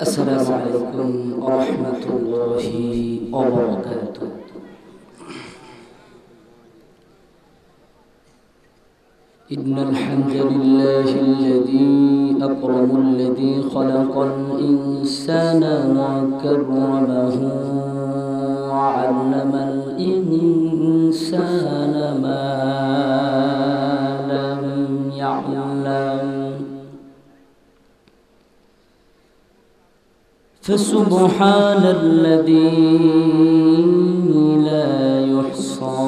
السلام عليكم ورحمة الله وبركاته إن الحمد لله الذي أكرم الذي خلق الإنسان وكرمه وعلم الإنسان ما فسبحان الذي لا يحصى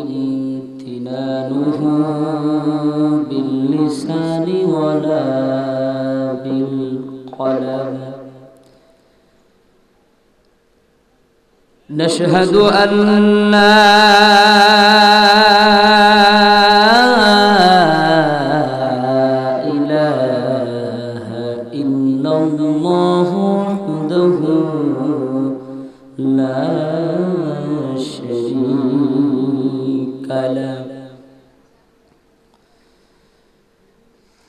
امتنانه باللسان ولا بالقلم نشهد أن لا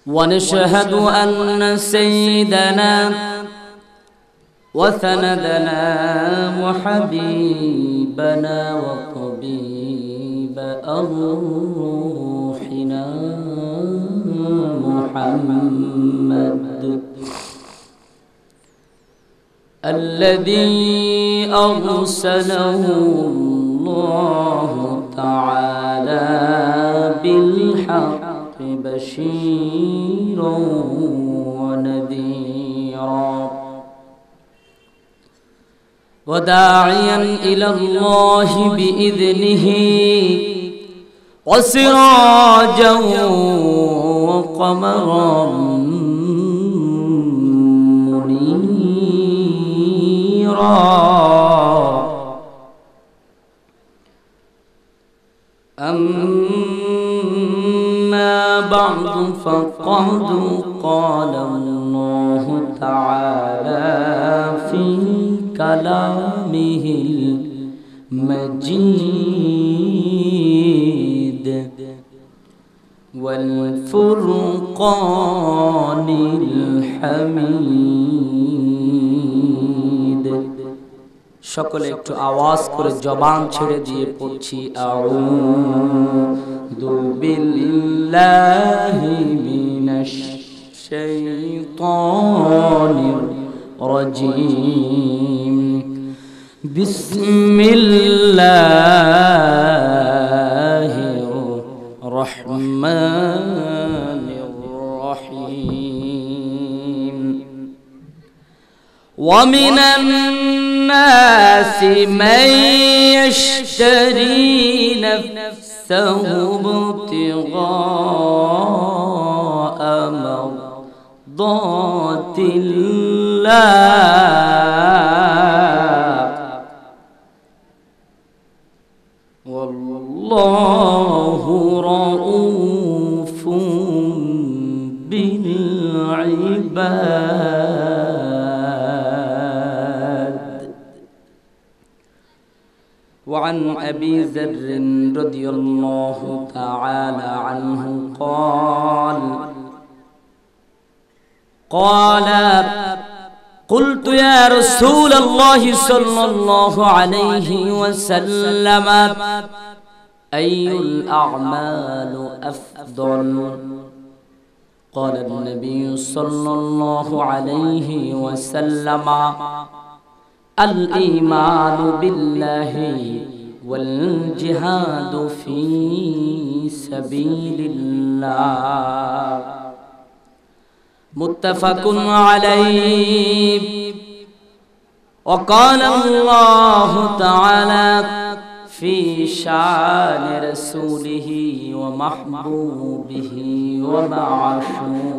ونشهد أن سيدنا وسندنا وحبيبنا وطبيب أروحنا محمد الذي أرسله الله تعالى بالحق بشيرا ونذيرا وداعيا إلى الله بإذنه وسراجا وقمرا منيرا بعض فقد قال الله تعالى في كلامه المجيد والفرقان الحميد সকলে একটু আওয়াজ করে জবান ছেড়ে দিয়ে পড়ছি আউযু বিল্লাহি মিনাশ শাইতানির রাজিম বিসমিল্লাহির রহমানির রহিম ومن الناس الناس من يشتري نفسه ابتغاء مرضات الله أبي ذر رضي الله تعالى عنه قال قال قلت يا رسول الله صلى الله عليه وسلم أي الأعمال أفضل قال النبي صلى الله عليه وسلم الإيمان بالله والجهاد في سبيل الله متفق عليه وقال الله تعالى في شان رسوله ومحبوبه ومعشوره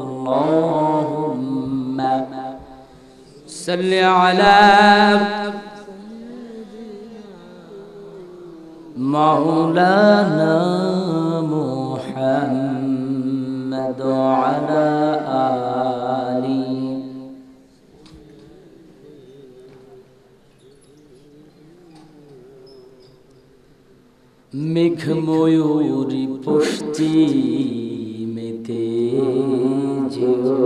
اللهم صل على مولانا محمد وعلى آله يوري بوشتي متين যেও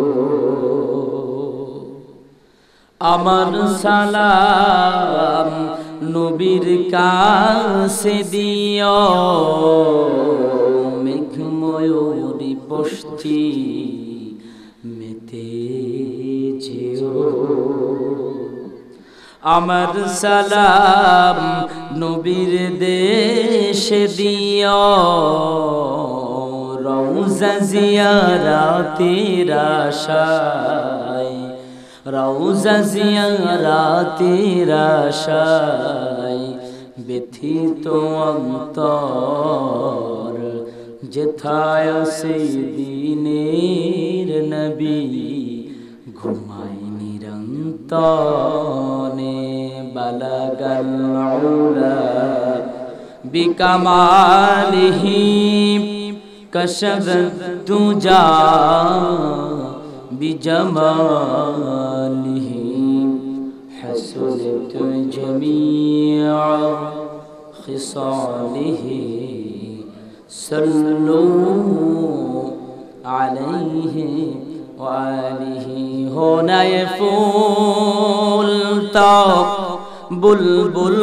আমার সালাম নবীর কাছে দিও মেঘময়ী বস্তি মেতে যেও আমার সালাম নবীর দেশে দিও রৌজা জিয়ারাতি রাশাই রৌজা জিয়ারাতের আশায় ব্যথিত অন্তর যেথায় সেই দিনের নবী ঘুমাই নিরন্তনে বালাগাল বিকামালিহি کشف تجا بجماله حسنت جميع خصاله صلوا عليه وآله هنا يفول طاق بلبل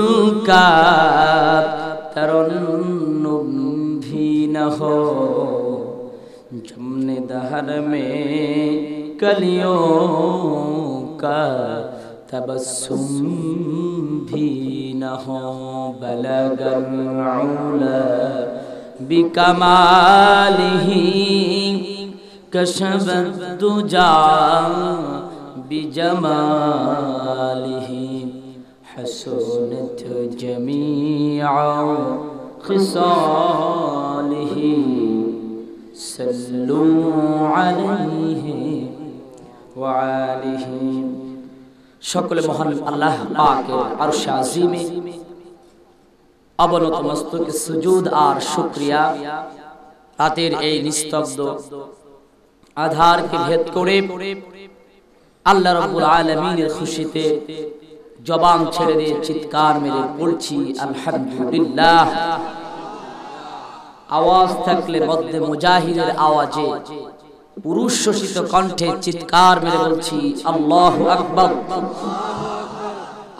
كاب ترنم فينا خور دہر میں کلیوں کا تبسم بھی نہ ہو کمالی جا بھی جمالہ سون جمیاؤ خسلی সকলে মহান আল্লাহ অবনত সুজুদ আর রাতের এই নিস্তব্ধ আধারকে ভেদ করে আল্লাহ খুশিতে জবান ছেড়ে দিয়ে চিৎকার মেরে বলছি আলহামদুলিল্লাহ আওয়াজ থাকলে মধ্যে মুজাহিদের আওয়াজে পুরুষ শোষিত কণ্ঠে চিৎকার মেরে বলছি আল্লাহ আকবর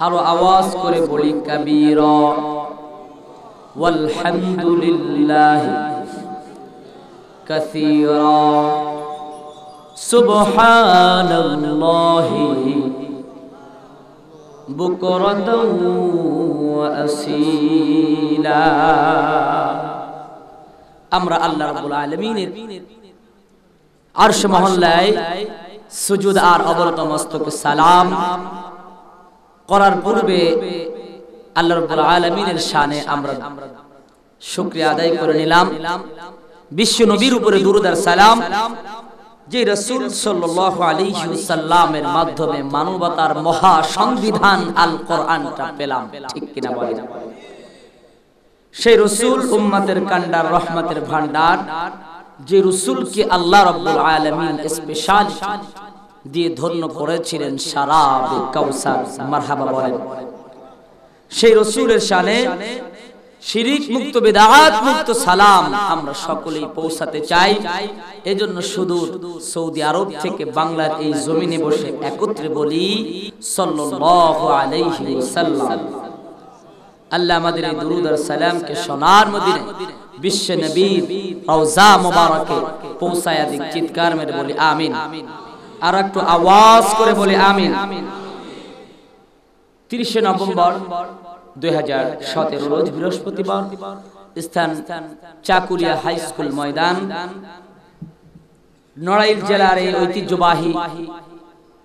আরো আওয়াজ করে বলি কবির والحمدللہ كثيرا سبحان الله بكرة وأسيلا আমরা আল্লাহ রাব্বুল আলামিনের আরশ মহল্লায় সুজুদ আর অবরত মস্তক সালাম করার পূর্বে আল্লাহ রাব্বুল আলামিনের শানে আমরা শুকরিয়া আদায় করে নিলাম বিশ্ব নবীর উপরে দুরুদ আর সালাম যে রাসূল সাল্লাল্লাহু আলাইহি ওয়াসাল্লামের মাধ্যমে মানবতার মহা সংবিধান আল কোরআনটা পেলাম ঠিক কিনা বলেন সেই রসুল উম্মাতের কান্ডার রহমাতের ভান্ডার যে রসুলকে আল্লাহ রব্বুল আলমিন স্পেশাল দিয়ে ধন্য করেছিলেন সারা কাউসার মারহাবা বলেন সেই রসুলের শানে শিরিক মুক্ত বেদাহাত মুক্ত সালাম আমরা সকলেই পৌঁছাতে চাই এজন্য শুধু সৌদি আরব থেকে বাংলার এই জমিনে বসে একত্রে বলি সাল্লাল্লাহু আলাইহি ওয়াসাল্লাম আল্লাহ আমাদের এই দরুদ আর সালামকে সোনার মদিনে বিশ্ব নবীর রওজা মোবারকে পৌঁছায়া দিক চিৎকার মেরে বলি আমিন আর একটু আওয়াজ করে বলি আমিন তিরিশে নভেম্বর দুই হাজার সতেরো রোজ বৃহস্পতিবার স্থান চাকুরিয়া হাই স্কুল ময়দান নড়াইল জেলার এই ঐতিহ্যবাহী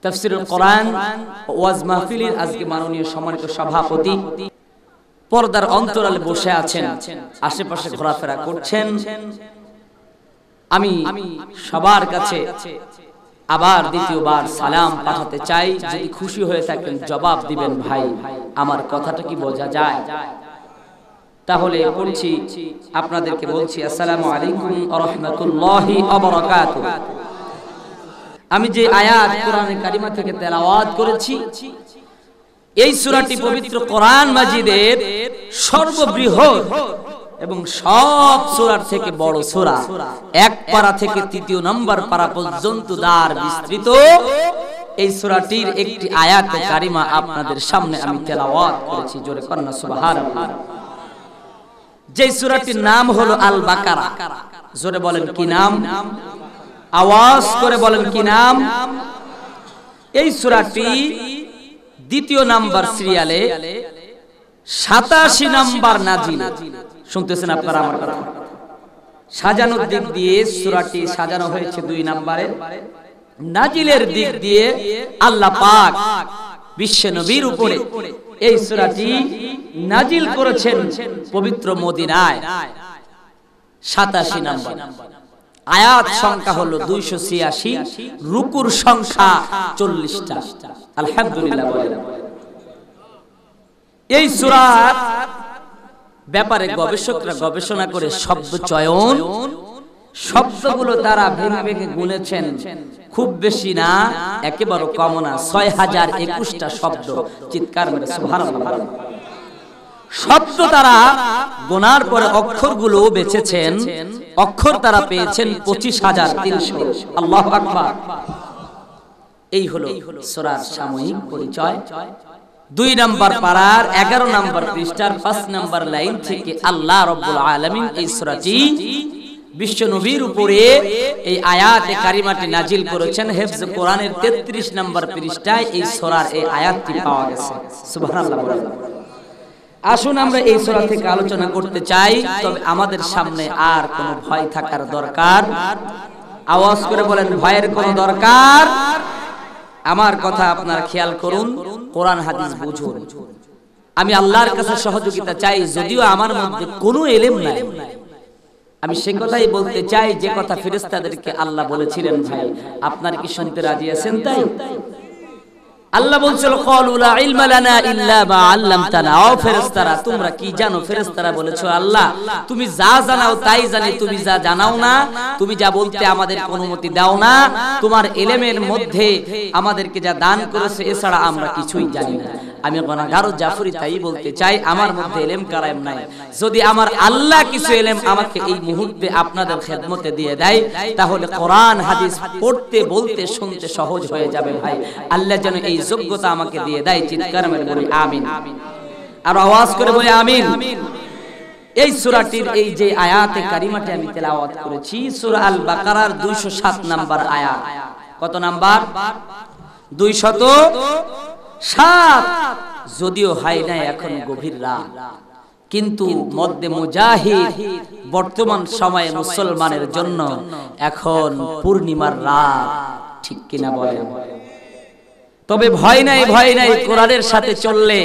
তফসিরুল কোরআন ওয়াজ মাহফিলের আজকে মাননীয় সম্মানিত সভাপতি পর্দার অন্তরালে বসে আছেন আশেপাশে ঘোরাফেরা করছেন আমি সবার কাছে আবার দ্বিতীয়বার সালাম পাঠাতে চাই যদি খুশি হয়ে থাকেন জবাব দিবেন ভাই আমার কথাটা কি বোঝা যায় তাহলে বলছি আপনাদেরকে বলছি আসসালামু আলাইকুম রহমতুল্লাহি আমি যে আয়াত কোরআন কারিমা থেকে তেলাওয়াত করেছি এই সুরাটি পবিত্র কোরআন মাজিদের সর্ববৃহৎ এবং সব সুরার থেকে বড় সুরা এক পারা থেকে তৃতীয় নম্বর পারা পর্যন্ত দ্বার বিস্তৃত এই সুরাটির একটি আয়াত কারিমা আপনাদের সামনে আমি তেলাওয়াত করেছি জোরে কন্যা সুবহানাল্লাহ যে সুরাটির নাম হলো আল বাকারা জোরে বলেন কি নাম আওয়াজ করে বলেন কি নাম এই সুরাটি দ্বিতীয় নাম্বার সিরিয়ালে সাতাশি নাম্বার নাজিল শুনতেছেন আপনারা আমার কথা সাজানোর দিক দিয়ে সুরাটি সাজানো হয়েছে দুই নাম্বারে নাজিলের দিক দিয়ে আল্লাহ পাক বিশ্ব নবীর উপরে এই সুরাটি নাজিল করেছেন পবিত্র মদিনায় সাতাশি নাম্বার আয়াত সংখ্যা হলো দুইশো ছিয়াশি রুকুর সংখ্যা চল্লিশটা আলহামদুলিল্লাহ বলেন এই সুরাত ব্যাপারে গবেষকরা গবেষণা করে শব্দ চয়ন শব্দগুলো তারা ভেঙে ভেঙে গুনেছেন খুব বেশি না একেবারে কম না ছয় হাজার একুশটা শব্দ চিৎকার মেরে শব্দ তারা গোনার পরে অক্ষর গুলো বেছেছেন অক্ষর তারা পেয়েছেন পঁচিশ হাজার তিনশো আল্লাহ আকবার এই হলো সোরার সাময়িক পরিচয় দুই নম্বর পাড়ার এগারো নাম্বার পৃষ্ঠার পাঁচ নম্বর লাইন থেকে আল্লাহ রব্বুল আলমিন এই সোরাটি বিশ্ব নবীর উপরে এই আয়াত কারিমাটি নাজিল করেছেন হেফজ কোরআনের তেত্রিশ নম্বর পৃষ্ঠায় এই সোরার এই আয়াতটি পাওয়া গেছে আসুন আমরা এই সোরা থেকে আলোচনা করতে চাই তবে আমাদের সামনে আর কোনো ভয় থাকার দরকার আওয়াজ করে বলেন ভয়ের কোন দরকার আমার কথা আপনার খেয়াল করুন কোরআন হাদিস বুঝুন আমি আল্লাহর কাছে সহযোগিতা চাই যদিও আমার মধ্যে কোনো এলেম নাই আমি সে কথাই বলতে চাই যে কথা ফেরেস্তাদেরকে আল্লাহ বলেছিলেন ভাই আপনার কি শুনতে রাজি আছেন তাই আল্লাহ বলছিল কলুলা ইলমালানা ইল্লা মা আল্লামতানা ও ফেরেশতারা তোমরা কি জানো ফেরেশতারা বলেছো আল্লাহ তুমি যা জানাও তাই জানি তুমি যা জানাও না তুমি যা বলতে আমাদের অনুমতি দাও না তোমার ইলমের মধ্যে আমাদেরকে যা দান করেছে এছাড়া আমরা কিছুই জানি না আমি গনাগারো জাফরি তাই বলতে চাই আমার মধ্যে এলেম কারাম নাই যদি আমার আল্লাহ কিছু এলেম আমাকে এই মুহূর্তে আপনাদের খেদমতে দিয়ে দেয় তাহলে কোরআন হাদিস পড়তে বলতে শুনতে সহজ হয়ে যাবে ভাই আল্লাহ যেন এই এই যোগ্যতা আমাকে দিয়ে দেয় চিৎকার মেরে বলি আমিন আর আওয়াজ করে বলি আমিন এই সূরাটির এই যে আয়াতে কারিমাটি আমি তেলাওয়াত করেছি সূরা আল বাকারার 207 নাম্বার আয়াত কত নাম্বার 207 যদিও হয় না এখন গভীর রাত কিন্তু মধ্যে মুজাহিদ বর্তমান সময়ে মুসলমানের জন্য এখন পূর্ণিমার রাত ঠিক কিনা বলেন তবে ভয় নাই ভয় নাই কোরআনের সাথে চললে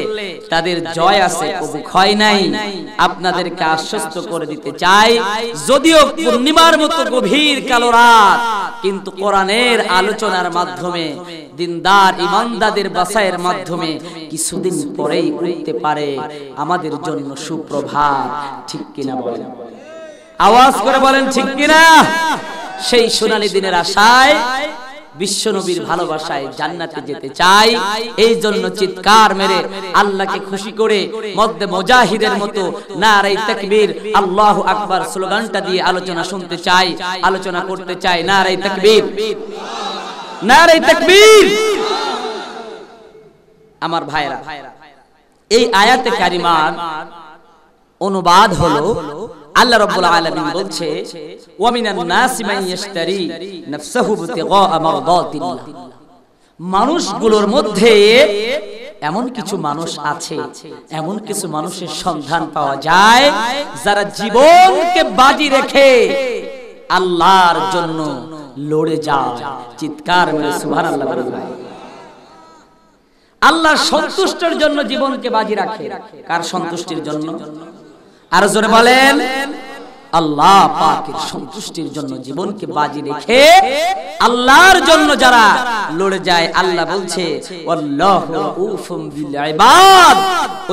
তাদের জয় আছে কবু ক্ষয় নাই আপনাদেরকে আশ্বস্ত করে দিতে চাই যদিও পূর্ণিমার মতো গভীর কালো রাত কিন্তু কোরআনের আলোচনার মাধ্যমে দিনদার ইমানদাদের বাসায়ের মাধ্যমে কিছুদিন পরেই উঠতে পারে আমাদের জন্য সুপ্রভাত ঠিক কিনা বলেন আওয়াজ করে বলেন ঠিক কিনা সেই সোনালী দিনের আশায় বিশ্বনবীর ভালোবাসায় জান্নাতে যেতে চাই এই জন্য চিৎকার মেরে আল্লাহকে খুশি করে মধ্যে মুজাহিদের মতো নারাই তাকবীর আল্লাহু আকবার স্লোগানটা দিয়ে আলোচনা শুনতে চাই আলোচনা করতে চাই নারাই তাকবীর নারাই তাকবীর আমার ভাইরা এই আয়াতে কারিমার অনুবাদ হলো আল্লাহ রাব্বুল আলামিন বলছে ওয়া মিনান নাসি মান ইশতারি নাফসাহু বিতিগা মারদাতিল্লাহ মানুষগুলোর মধ্যে এমন কিছু মানুষ আছে এমন কিছু মানুষের সন্ধান পাওয়া যায় যারা জীবনকে বাজি রেখে আল্লাহর জন্য লড়ে যায় চিৎকার মেরে সুবহানাল্লাহ বলবেন আল্লাহ সন্তুষ্টের জন্য জীবনকে বাজি রাখে কার সন্তুষ্টির জন্য আর জোরে বলেন আল্লাহ পাকের সন্তুষ্টির জন্য জীবনকে বাজি রেখে আল্লাহর জন্য যারা লড়ে যায় আল্লাহ বলছে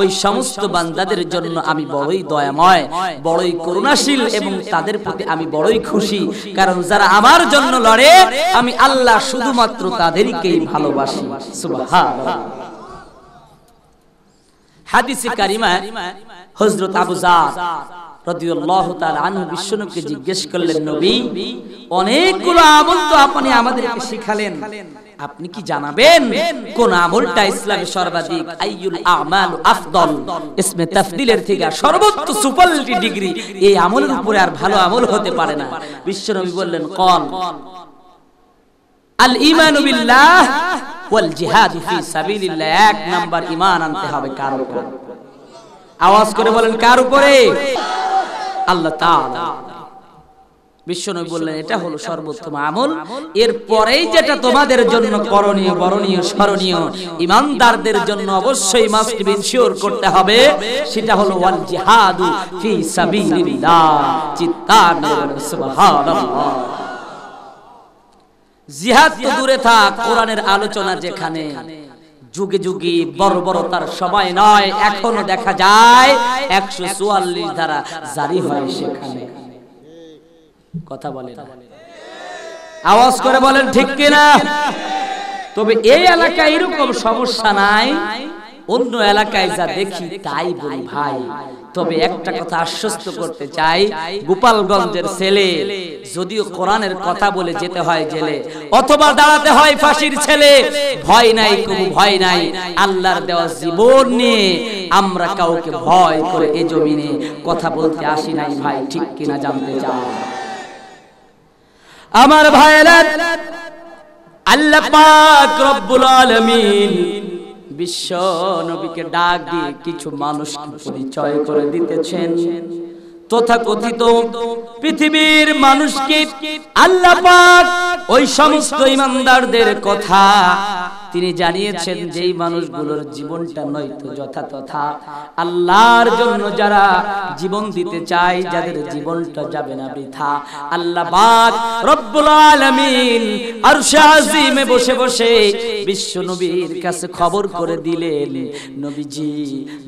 ওই সমস্ত বান্দাদের জন্য আমি বড়ই দয়াময় বড়ই করুণাশীল এবং তাদের প্রতি আমি বড়ই খুশি কারণ যারা আমার জন্য লড়ে আমি আল্লাহ শুধুমাত্র তাদেরকেই ভালোবাসি সুবহানাল্লাহ হাদিসে কারিমা হযরত আবু যার রাদিয়াল্লাহু তাআলা আনহু বিশ্বনবীকে জিজ্ঞেস করলেন নবী অনেকগুলো আমল তো আপনি আমাদেরকে শিখালেন আপনি কি জানাবেন কোন আমলটা ইসলামে সর্বাধিক আইয়ুল আমাল আফদল ইসমে তাফদিলের থেকে সর্বোচ্চ সুপারলিটি ডিগ্রি এই আমলের উপরে আর ভালো আমল হতে পারে না বিশ্বনবী বললেন কল আল বিল্লাহ ওয়াল ফি সাবিলিল্লাহ এক নাম্বার ঈমান আনতে হবে কার উপর আওয়াজ করে বলেন কার উপরে আল্লাহ তাআলা বিশ্বনবী বললেন এটা হলো সর্বোত্তম আমল এর পরেই যেটা তোমাদের জন্য করণীয় বরণীয় স্মরণীয় ইমানদারদের জন্য অবশ্যই মাস্ট বি করতে হবে সেটা হলো ওয়াল জিহাদু ফি সাবিলিল্লাহ চিত্তান সুবহানাল্লাহ জিহাদ তো দূরে থাক কোরআনের আলোচনা যেখানে যুগে যুগে বড় বড় তার সময় নয় এখনো দেখা যায় একশো চুয়াল্লিশ ধারা জারি হয় সেখানে কথা বলে আওয়াজ করে বলেন ঠিক কিনা তবে এই এলাকায় এরকম সমস্যা নাই অন্য এলাকায় যা দেখি তাই বলি ভাই তবে একটা কথা আশ্বস্ত করতে চাই গোপালগঞ্জের ছেলে যদিও কোরআনের কথা বলে যেতে হয় জেলে অথবা দাঁড়াতে হয় ফাঁসির ছেলে ভয় নাই কোনো ভয় নাই আল্লাহর দেওয়া জীবন নিয়ে আমরা কাউকে ভয় করে এ জমিনে কথা বলতে আসি নাই ভাই ঠিক কিনা জানতে চাও আমার ভাইরা আল্লাহ পাক রব্বুল আলামিন বিশ্ব নবীকে ডাক দিয়ে কিছু মানুষ পরিচয় করে দিতেছেন তথাকথিত পৃথিবীর মানুষকে আল্লাহ পাক ওই সমস্ত ইমানদারদের কথা তিনি জানিয়েছেন যেই মানুষগুলোর জীবনটা নয়তো যথাতথা আল্লাহর জন্য যারা জীবন দিতে চায় যাদের জীবনটা যাবে না বৃথা আল্লাহ বাদ রব্বুল আলামিন আরশে আজিমে বসে বসে বিশ্ব নবীর কাছে খবর করে দিলেন নবীজি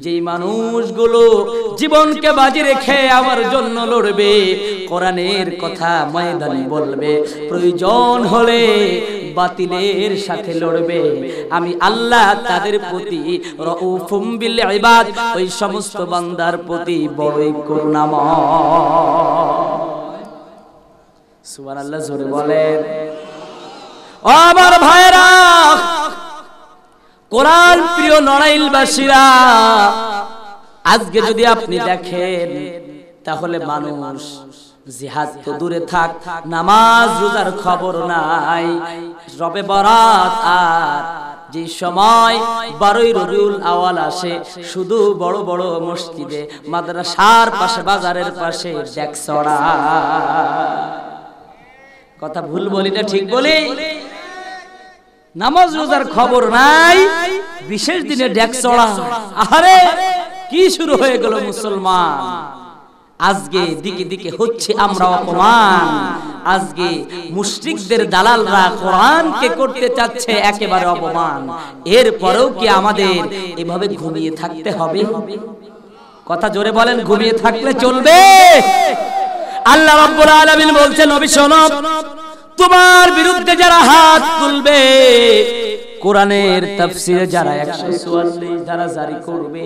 যেই মানুষগুলো জীবনকে বাজি রেখে আমার জন্য লড়বে কোরআনের কথা ময়দানে বলবে প্রয়োজন হলে বাতিলের সাথে লড়বে আমি আল্লাহ তাদের প্রতি ওই সমস্ত বান্দার প্রতি বড়ই করুণাময় জোরে বলেন আমার ভাইরা কোরআন প্রিয় নড়াইলবাসীরা আজকে যদি আপনি দেখেন তাহলে মানুষ জিহাদ তো দূরে থাক নামাজ রোজার খবর নাই রবে বরাত আর যে সময় বারোই রবিউল আওয়াল আসে শুধু বড় বড় মসজিদে মাদ্রাসার পাশে বাজারের পাশে ডেকসড়া কথা ভুল বলি না ঠিক বলি নামাজ রোজার খবর নাই বিশেষ দিনে ডেকসড়া আরে কি শুরু হয়ে গেল মুসলমান আজকে দিকে দিকে হচ্ছে আমরা অপমান আজকে মুশরিকদের দালালরা কোরআনকে করতে চাচ্ছে একেবারে অপমান এরপরেও কি আমাদের এভাবে ঘুমিয়ে থাকতে হবে কথা জোরে বলেন ঘুমিয়ে থাকলে চলবে আল্লাহ রাব্বুল আলামিন বলছেন নবী শোনো তোমার বিরুদ্ধে যারা হাত তুলবে কোরআনের তাফসিরে যারা 144 ধারা জারি করবে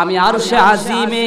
আমি আরশে আযীমে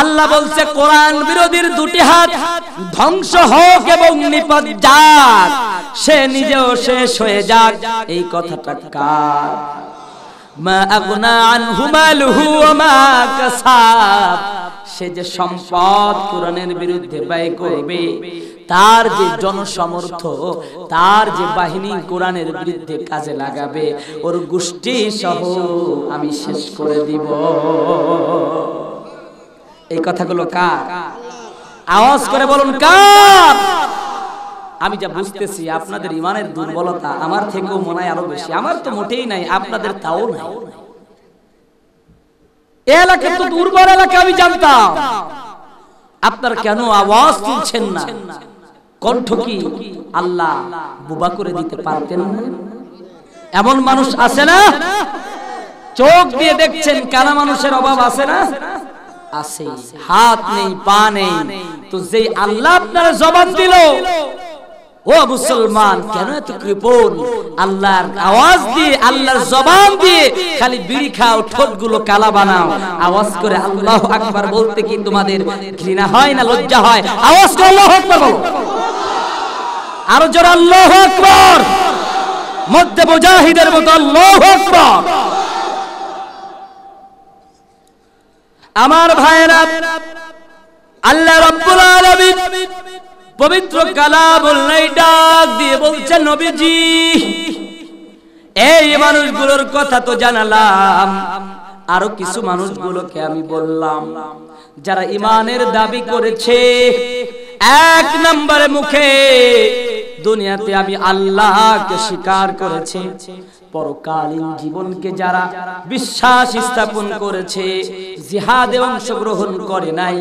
আল্লাহ বলছে কোরআন বিরোধীর দুটি হাত ধ্বংস হোক এবং নিপদ যাক সে নিজেও শেষ হয়ে যাক এই কথাটা কার সে যে সম্পদ কোরআনের বিরুদ্ধে ব্যয় করবে তার যে জনসমর্থ তার যে বাহিনী কোরআনের বিরুদ্ধে কাজে লাগাবে ওর গোষ্ঠী সহ আমি শেষ করে দিব এই কথাগুলো কার আওয়াজ করে বলুন কার আমি যা বুঝতেছি আপনাদের ইমানের দুর্বলতা আমার থেকেও মনে হয় আরো বেশি আমার তো মোটেই নাই আপনাদের তাও নাই এলাকা তো দুর্বল এলাকা আমি জানতাম আপনার কেন আওয়াজ তুলছেন না কণ্ঠ কি আল্লাহ বোবা করে দিতে পারতেন এমন মানুষ আছে না চোখ দিয়ে দেখছেন কেন মানুষের অভাব আছে না আছে হাত নেই পা নেই তো যেই আল্লাহ আপনার জবান দিল ও মুসলমান কেন এত কৃপণ আল্লাহর আওয়াজ দিয়ে আল্লাহর জবান দিয়ে খালি বিড়ি খাও ঠোঁট গুলো কালা বানাও আওয়াজ করে আল্লাহ আকবার বলতে কি তোমাদের ঘৃণা হয় না লজ্জা হয় আওয়াজ করে আল্লাহ আকবার বলো আরো জোর আল্লাহ আকবার মধ্যে মুজাহিদের মতো আল্লাহ আকবার আমার ভাইরা আল্লাহ রব্বুল আলামিন পবিত্র কালামুল নাই ডাক দিয়ে বলছেন নবীজি এই মানুষগুলোর কথা তো জানালাম আরো কিছু মানুষগুলোকে আমি বললাম যারা ইমানের দাবি করেছে এক নম্বরে মুখে দুনিয়াতে আমি আল্লাহকে স্বীকার করেছি পরকালীন জীবনকে যারা বিশ্বাস স্থাপন করেছে জিহাদে অংশগ্রহণ করে নাই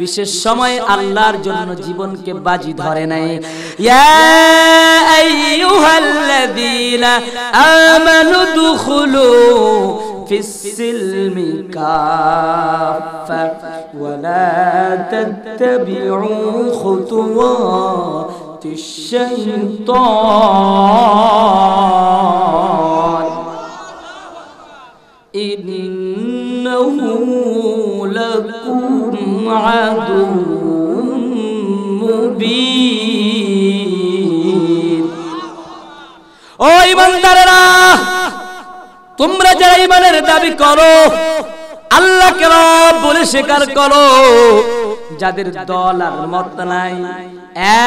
বিশেষ সময়ে আল্লাহর জন্য জীবনকে বাজি ধরে নাই আমানু দুখুলু في السلم كافة ولا تتبعوا خطوات الشيطان إنه لكم عدو مبين ও ইমানদারেরা তোমরা যারা ইমানের দাবি করো আল্লাহকে রব বলে স্বীকার করো যাদের দল আর মত নাই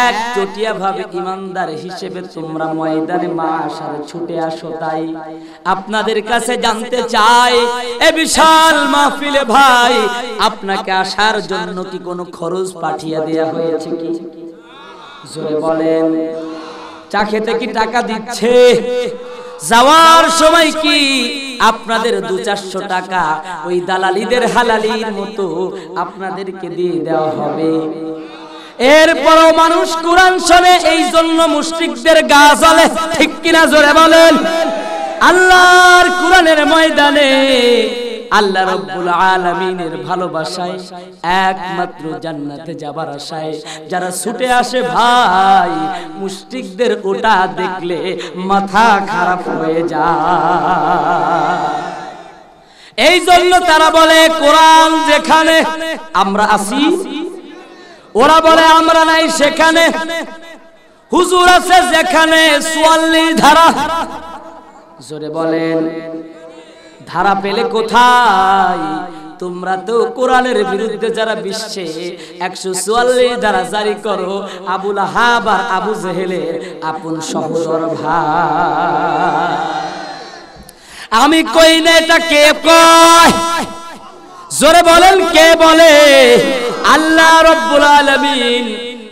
এক চটিয়া ভাবে ইমানদার হিসেবে তোমরা ময়দানে মা আসার ছুটে আসো তাই আপনাদের কাছে জানতে চাই এ বিশাল মাহফিলে ভাই আপনাকে আসার জন্য কি কোনো খরচ পাঠিয়ে দেয়া হয়েছে কি জোরে বলেন চা খেতে কি টাকা দিচ্ছে যাওয়ার সময় কি আপনাদের দু চারশো টাকা ওই দালালিদের হালালির মতো আপনাদেরকে দিয়ে দেওয়া হবে এরপরও মানুষ কোরআন শোনে এই জন্য মুশরিকদের গা জ্বলে ঠিক কিনা জোরে বলেন আল্লাহর কোরআনের ময়দানে আল্লাহ রব্বুল আলমিনের ভালোবাসায় একমাত্র জান্নাতে যাবার আশায় যারা ছুটে আসে ভাই মুস্টিকদের ওটা দেখলে মাথা খারাপ হয়ে যায় এই জন্য তারা বলে কোরআন যেখানে আমরা আসি ওরা বলে আমরা নাই সেখানে হুজুর আছে যেখানে চুয়াল্লিশ ধারা জোরে বলেন ধারা পেলে কোথায় তোমরা তো কোরআনের বিরুদ্ধে যারা বিশ্বে একশো চুয়াল্লিশ ধারা জারি করো আবুল হাব আর আবু জেহেলের আপন সহসর ভা আমি কই না এটা কে কয় জোরে বলেন কে বলে আল্লাহ রব্বুল আলামিন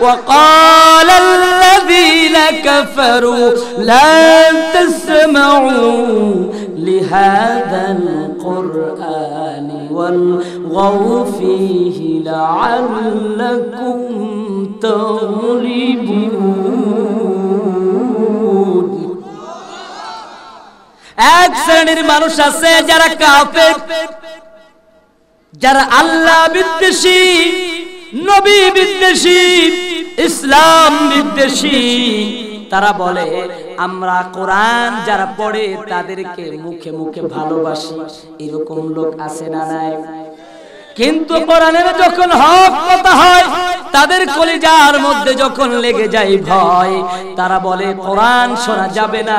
وقال الذين كفروا لا تسمعوا لهذا القرآن والغوا فيه لعلكم تغلبون এক শ্রেণীর মানুষ আছে যারা جرى الله আল্লাহ نبي নবী ইসলাম নির্দেশী তারা বলে আমরা কোরআন যারা পড়ে তাদেরকে মুখে মুখে ভালোবাসি এরকম লোক আছে না নাই কিন্তু কোরআনের যখন হক কথা হয় তাদের কলিজার মধ্যে যখন লেগে যায় ভয় তারা বলে কোরআন শোনা যাবে না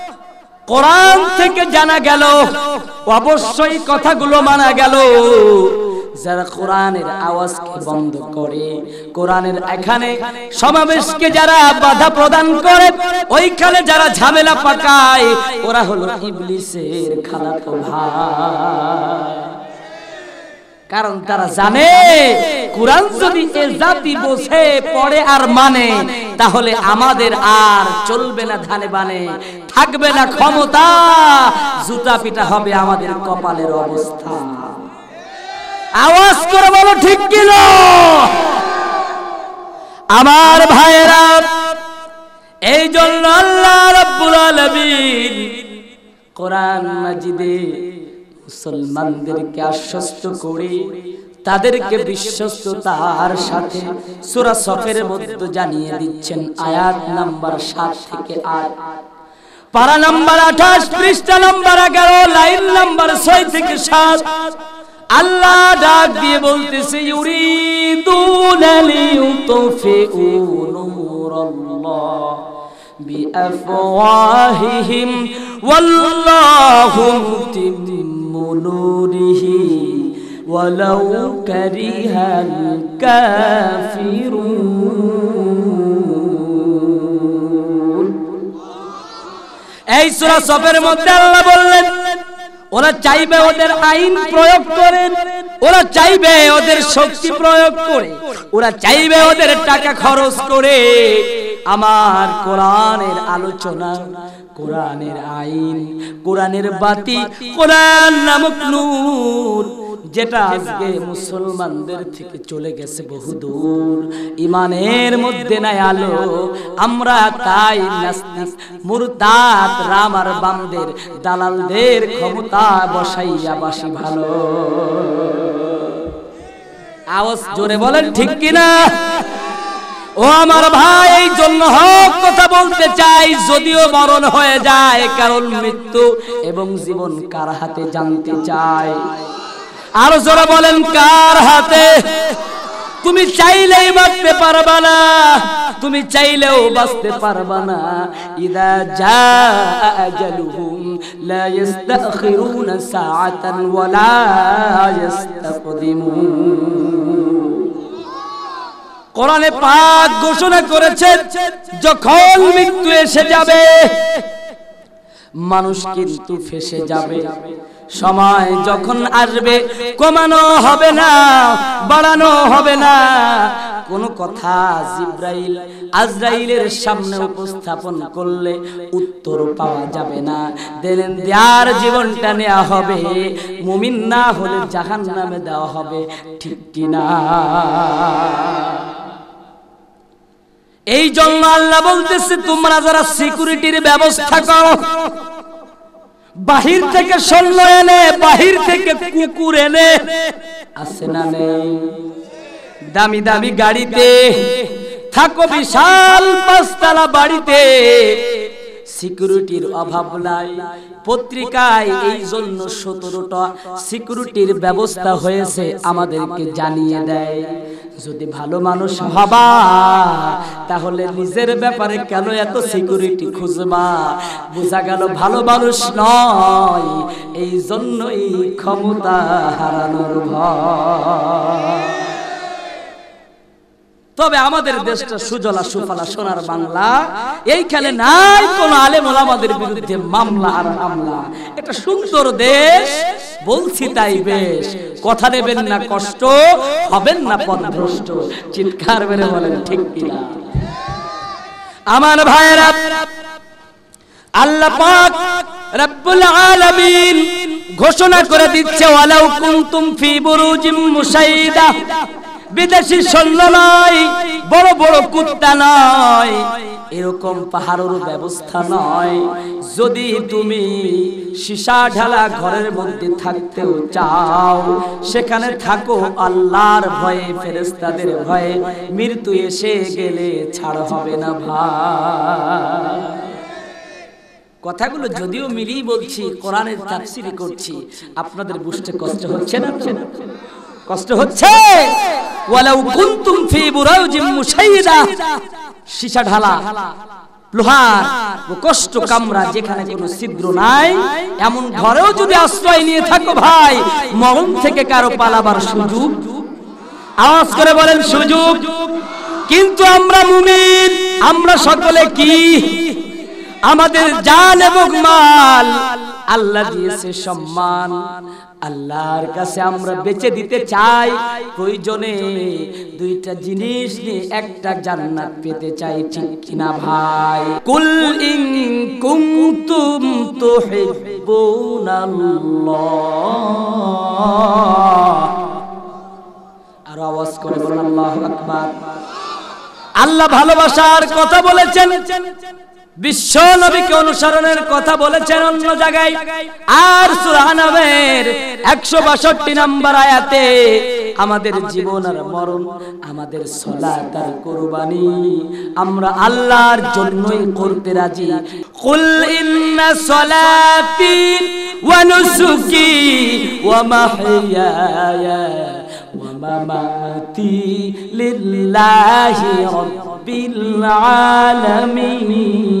কোরআন থেকে জানা গেল অবশ্যই কথাগুলো মানা গেল যারা কোরআনের আওয়াজকে বন্ধ করে কোরআনের এখানে সমাবেশকে যারা বাধা প্রদান করে ওইখানে যারা ঝামেলা পাকায় ওরা হলো ইবলিসের খালাতো ভাই কারণ তারা জানে কোরআন যদি এ জাতি বোঝে পড়ে আর মানে, মানে তাহলে আমাদের আর চলবে না ধানে বানে থাকবে না ক্ষমতা জুতা পিটা হবে আমাদের কপালের অবস্থা আওয়াজ করে বলো ঠিক কিনা আমার ভাইরা এই জন্য আল্লাহ রাব্বুল আলামিন কোরআন মাজিদে মুসলমানদেরকে আশ্বস্ত করে তাদেরকে বিশ্বস্ত বিশ্বস্ততার সাথে সুরা সফের মধ্যে জানিয়ে দিচ্ছেন আয়াত নাম্বার সাত থেকে আট পারা নাম্বার আঠাশ পৃষ্ঠা নাম্বার এগারো লাইন নাম্বার ছয় থেকে সাত আল্লাহ ডাক দিয়ে বলতেছে ইউরিদুনা লিউতফিউ নূরাল্লাহ বিআফওয়াহিহিম ওয়াল্লাহু মুতিম نوره ولو كره الكافرون এই সূরা সফের মধ্যে আল্লাহ ওরা চাইবে ওদের আইন প্রয়োগ করেন ওরা চাইবে ওদের শক্তি প্রয়োগ করে ওরা চাইবে ওদের টাকা খরচ করে আমার কোরআনের আলোচনা কোরআনের আইন কোরআনের বাতি কোরআন নামক নূর যেটা আজকে মুসলমানদের থেকে চলে গেছে বহুদূর ইমানের মধ্যে নাই আলো আমরা তাই নাস্তিক মুরতাদ রামার বামদের দালালদের ক্ষমতা বসাইয়া বাসি ভালো আওয়াজ জোরে বলেন ঠিক কিনা ও আমার ভাই এই জন্য হক কথা বলতে চাই যদিও মরণ হয়ে যায় কারণ মৃত্যু এবং জীবন কার হাতে জানতে চাই আরো যারা বলেন কার হাতে তুমি চাইলেই বাঁচতে পারবা না তুমি চাইলেও বাঁচতে পারবা না ইদা যা আজালুহুম লা ইস্তাখিরুনা সাআতান ওয়ালা ইস্তাকদিমুন কোরআনে পাক ঘোষণা করেছেন যখন মৃত্যু এসে যাবে মানুষ কিন্তু ফেসে যাবে সময় যখন আসবে কমানো হবে না বাড়ানো হবে না কোন কথা জিব্রাইল আজরাইলের সামনে উপস্থাপন করলে উত্তর পাওয়া যাবে না দেন দেয়ার জীবনটা নেওয়া হবে মুমিন না হলে জাহান নামে দেওয়া হবে ঠিক কিনা এই জন্য আল্লাহ বলতেছে তোমরা যারা সিকিউরিটির ব্যবস্থা করো বাহির থেকে সৈন্য এনে বাহির থেকে কুকুর এনে আসে না নেই দামি দামি গাড়িতে থাকো বিশাল পাঁচতলা বাড়িতে সিকিউরিটির অভাব নাই পত্রিকায় এই জন্য সতেরোটা সিকিউরিটির ব্যবস্থা হয়েছে আমাদেরকে জানিয়ে দেয় যদি ভালো মানুষ হবা তাহলে নিজের ব্যাপারে কেন এত সিকিউরিটি খুঁজবা বোঝা গেল ভালো মানুষ নয় এই জন্যই ক্ষমতা হারানোর ভয় তবে আমাদের দেশটা সুজলা সুফলা সোনার বাংলা এই খেলে নাই কোন আলেম আমাদের বিরুদ্ধে মামলা আর হামলা এটা সুন্দর দেশ বলছি তাই বেশ কথা দেবেন না কষ্ট হবেন না পদভ্রষ্ট চিৎকার মেরে বলেন ঠিক কিনা আমার ভাইয়েরা আল্লাহ পাক রব্বুল আলামিন ঘোষণা করে দিচ্ছে ওয়ালাউ কুনতুম ফি বুরুজিম মুসাইদা বিদেশি সৈন্য নয় বড় বড় কুত্তা নয় এরকম পাহাড়ের ব্যবস্থা নয় যদি তুমি সীসা ঢালা ঘরের মধ্যে থাকতেও চাও সেখানে থাকো আল্লাহর ভয়ে ফেরেস্তাদের ভয়ে মৃত্যু এসে গেলে ছাড় হবে না ভাই কথাগুলো যদিও মিলিয়ে বলছি কোরআনের তাফসিরি করছি আপনাদের বুঝতে কষ্ট হচ্ছে না কষ্ট হচ্ছে ওয়ালাউ যেখানে ছিদ্র নাই এমন ঘরেও যদি আশ্রয় নিয়ে থাকো ভাই থেকে কারো পালাবার সুযোগ আওয়াজ করে বলেন সুযোগ কিন্তু আমরা মুমিন আমরা সকলে কি আমাদের জান এবং মাল আল্লাহ দিয়েছে সম্মান আল্লাহর কাছে আমরা বেঁচে দিতে চাই প্রয়োজনে দুইটা জিনিস নিয়ে একটা জান্নাত পেতে চাই ঠিক কিনা ভাই কুল ইন কুমতুম তুহিব্বুনাল্লাহ আর আওয়াজ করে বলুন আল্লাহু আকবার আল্লাহ ভালোবাসার কথা বলেছেন বিশ্ব নবীকে অনুসরণের কথা বলেছেন অন্য জায়গায় আর সুরানবের একশো বাষট্টি নম্বর আয়াতে আমাদের জীবন আর মরণ আমাদের সলাত আর আমরা আল্লাহর জন্যই করতে রাজি কুল ইন্না সলাতি ওয়া নুসুকি ওয়া মাহইয়ায়া ওয়া মামাতি লিল্লাহি রাব্বিল আলামিন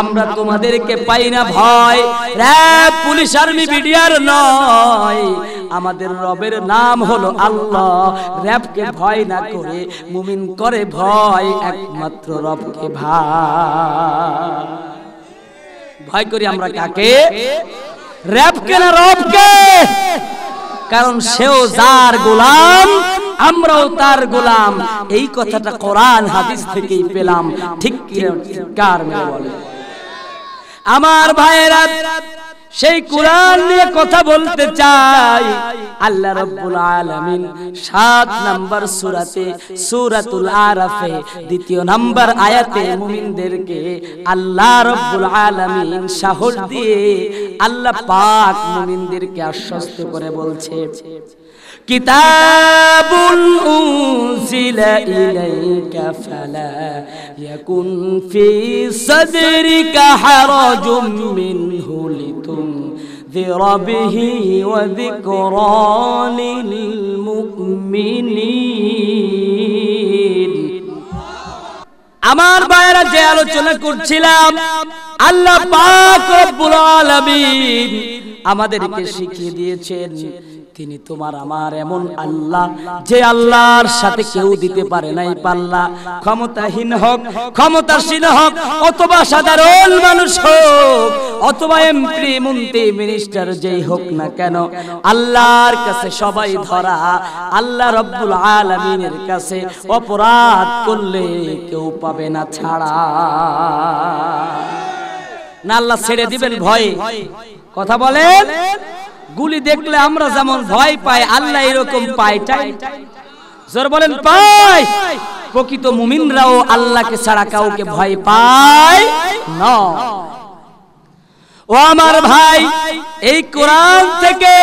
আমরা তোমাদেরকে পাই না ভয় র্যাব পুলিশ আর্মি বিডিআর নয় আমাদের রবের নাম হলো আল্লাহ র্যাবকে ভয় না করে মুমিন করে ভয় একমাত্র রবকে ভাই ভয় করি আমরা কাকে র্যাবকে না রবকে কারণ সেও যার গোলাম আমরাও তার গোলাম এই কথাটা কোরআন হাদিস থেকেই পেলাম ঠিক কার মেয়ে বলে আমার ভাইয়েরা সেই কোরআন নিয়ে কথা বলতে চাই আল্লাহ রাব্বুল আলামিন 7 নাম্বার সূরাতে সূরাতুল আরাফে দ্বিতীয় নাম্বার আয়াতে মুমিনদেরকে আল্লাহ রাব্বুল আলামিন সাহস দিয়ে আল্লাহ পাক মুমিনদেরকে আশ্বস্ত করে বলছে কিতাবুল أنزل إليك فلا يكن في صدرك حرج منه لتنذر به وذكرى للمؤمنين আমার বাইরে যে আলোচনা করছিলাম আল্লাহ পাক রব্বুল আলামিন আমাদেরকে শিখিয়ে দিয়েছেন তিনি তোমার আমার এমন আল্লাহ যে আল্লাহর সাথে কেউ দিতে পারে নাই পাল্লা ক্ষমতাহীন হোক ক্ষমতাসীন হোক অথবা সাধারণ মানুষ হোক অথবা এমপি মন্ত্রী মিনিস্টার যেই হোক না কেন আল্লাহর কাছে সবাই ধরা আল্লাহ রব্বুল আলমিনের কাছে অপরাধ করলে কেউ পাবে না ছাড়া না আল্লাহ ছেড়ে দিবেন ভয়ে কথা বলেন গুলি দেখলে আমরা যেমন ভয় পাই আল্লাহ এরকম পায় টাই জোর বলেন পাই প্রকৃত মুমিনরাও আল্লাহকে ছাড়া কাউকে ভয় পায় না ও আমার ভাই এই কোরআন থেকে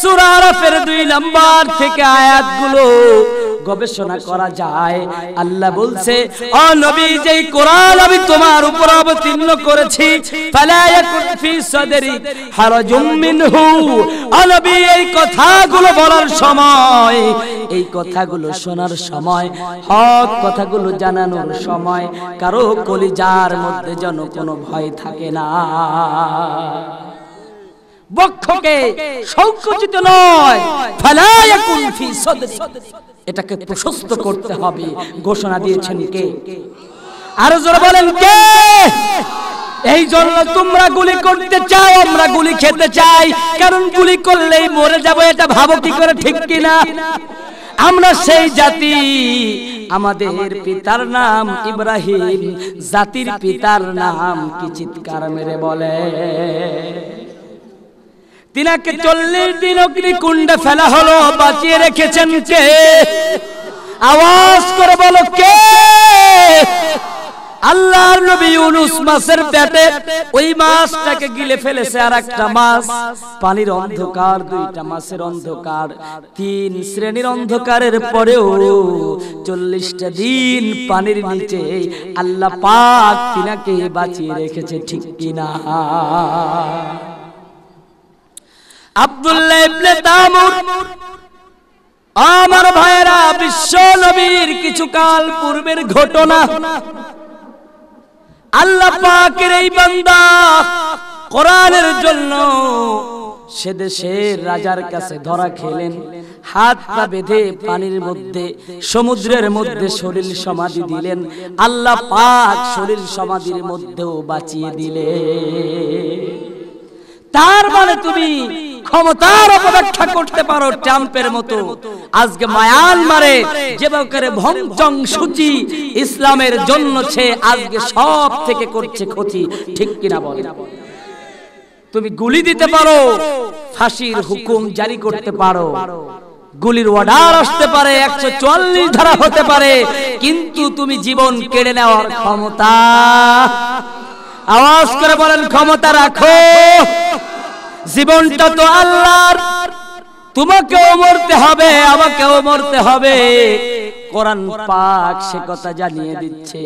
সুরারফের দুই নাম্বার থেকে আয়াত গুলো গবেষণা করা যায় আল্লাহ বলছে ও নবী যে কোরআন আমি তোমার উপর অবতীর্ণ করেছি এই কথাগুলো বলার সময় এই কথাগুলো শোনার সময় হক কথাগুলো জানানোর সময় কারো কলিজার মধ্যে যেন কোনো ভয় থাকে না বক্ষকে সংকুচিত নয় এটাকে প্রশস্ত করতে হবে ঘোষণা দিয়েছেন কে আরো জোরে বলেন কে এই জন্য তোমরা গুলি করতে চাও আমরা গুলি খেতে চাই কারণ গুলি করলেই মরে যাবো এটা ভাবো কি করে ঠিক কিনা আমরা সেই জাতি আমাদের পিতার নাম ইব্রাহিম জাতির পিতার নাম কি চিৎকার মেরে বলে তিনাকে চল্লিশ দিন কুণ্ডে ফেলা হলো বাঁচিয়ে রেখেছেন কে আওয়াজ করে বলো কে আল্লাহর নবী ইউনুস মাছের পেটে ওই মাছটাকে গিলে ফেলেছে আর একটা মাছ পানির অন্ধকার দুইটা মাছের অন্ধকার তিন শ্রেণীর অন্ধকারের পরেও চল্লিশটা দিন পানির নিচে আল্লাহ পাক তিনাকে বাঁচিয়ে রেখেছে ঠিক কিনা আব্দুল্লাহ ইবনে তামুর আমার ভাইরা বিশ্ব নবীর কিছু কাল পূর্বের ঘটনা আল্লাহ পাকের এই বান্দা কোরআনের জন্য সে দেশের রাজার কাছে ধরা খেলেন হাত পা বেঁধে পানির মধ্যে সমুদ্রের মধ্যে শরীর সমাধি দিলেন আল্লাহ পাক শরীর সমাধির মধ্যেও বাঁচিয়ে দিলে তার মানে তুমি মানে ক্ষমতার অপব্যাখ্যা করতে পারো ট্রাম্পের মতো আজকে মায়ানমারে যেভাবে ভংচং সূচি ইসলামের জন্য সে আজকে সব থেকে করছে ক্ষতি ঠিক কিনা বল তুমি গুলি দিতে পারো ফাঁসির হুকুম জারি করতে পারো গুলির অর্ডার আসতে পারে একশো চল্লিশ ধারা হতে পারে কিন্তু তুমি জীবন কেড়ে নেওয়ার ক্ষমতা আওয়াজ করে বলেন ক্ষমতা রাখো জীবনটা তো আল্লাহর তোমাকেও মরতে হবে আমাকেও মরতে হবে কোরআন পাক সে কথা জানিয়ে দিচ্ছে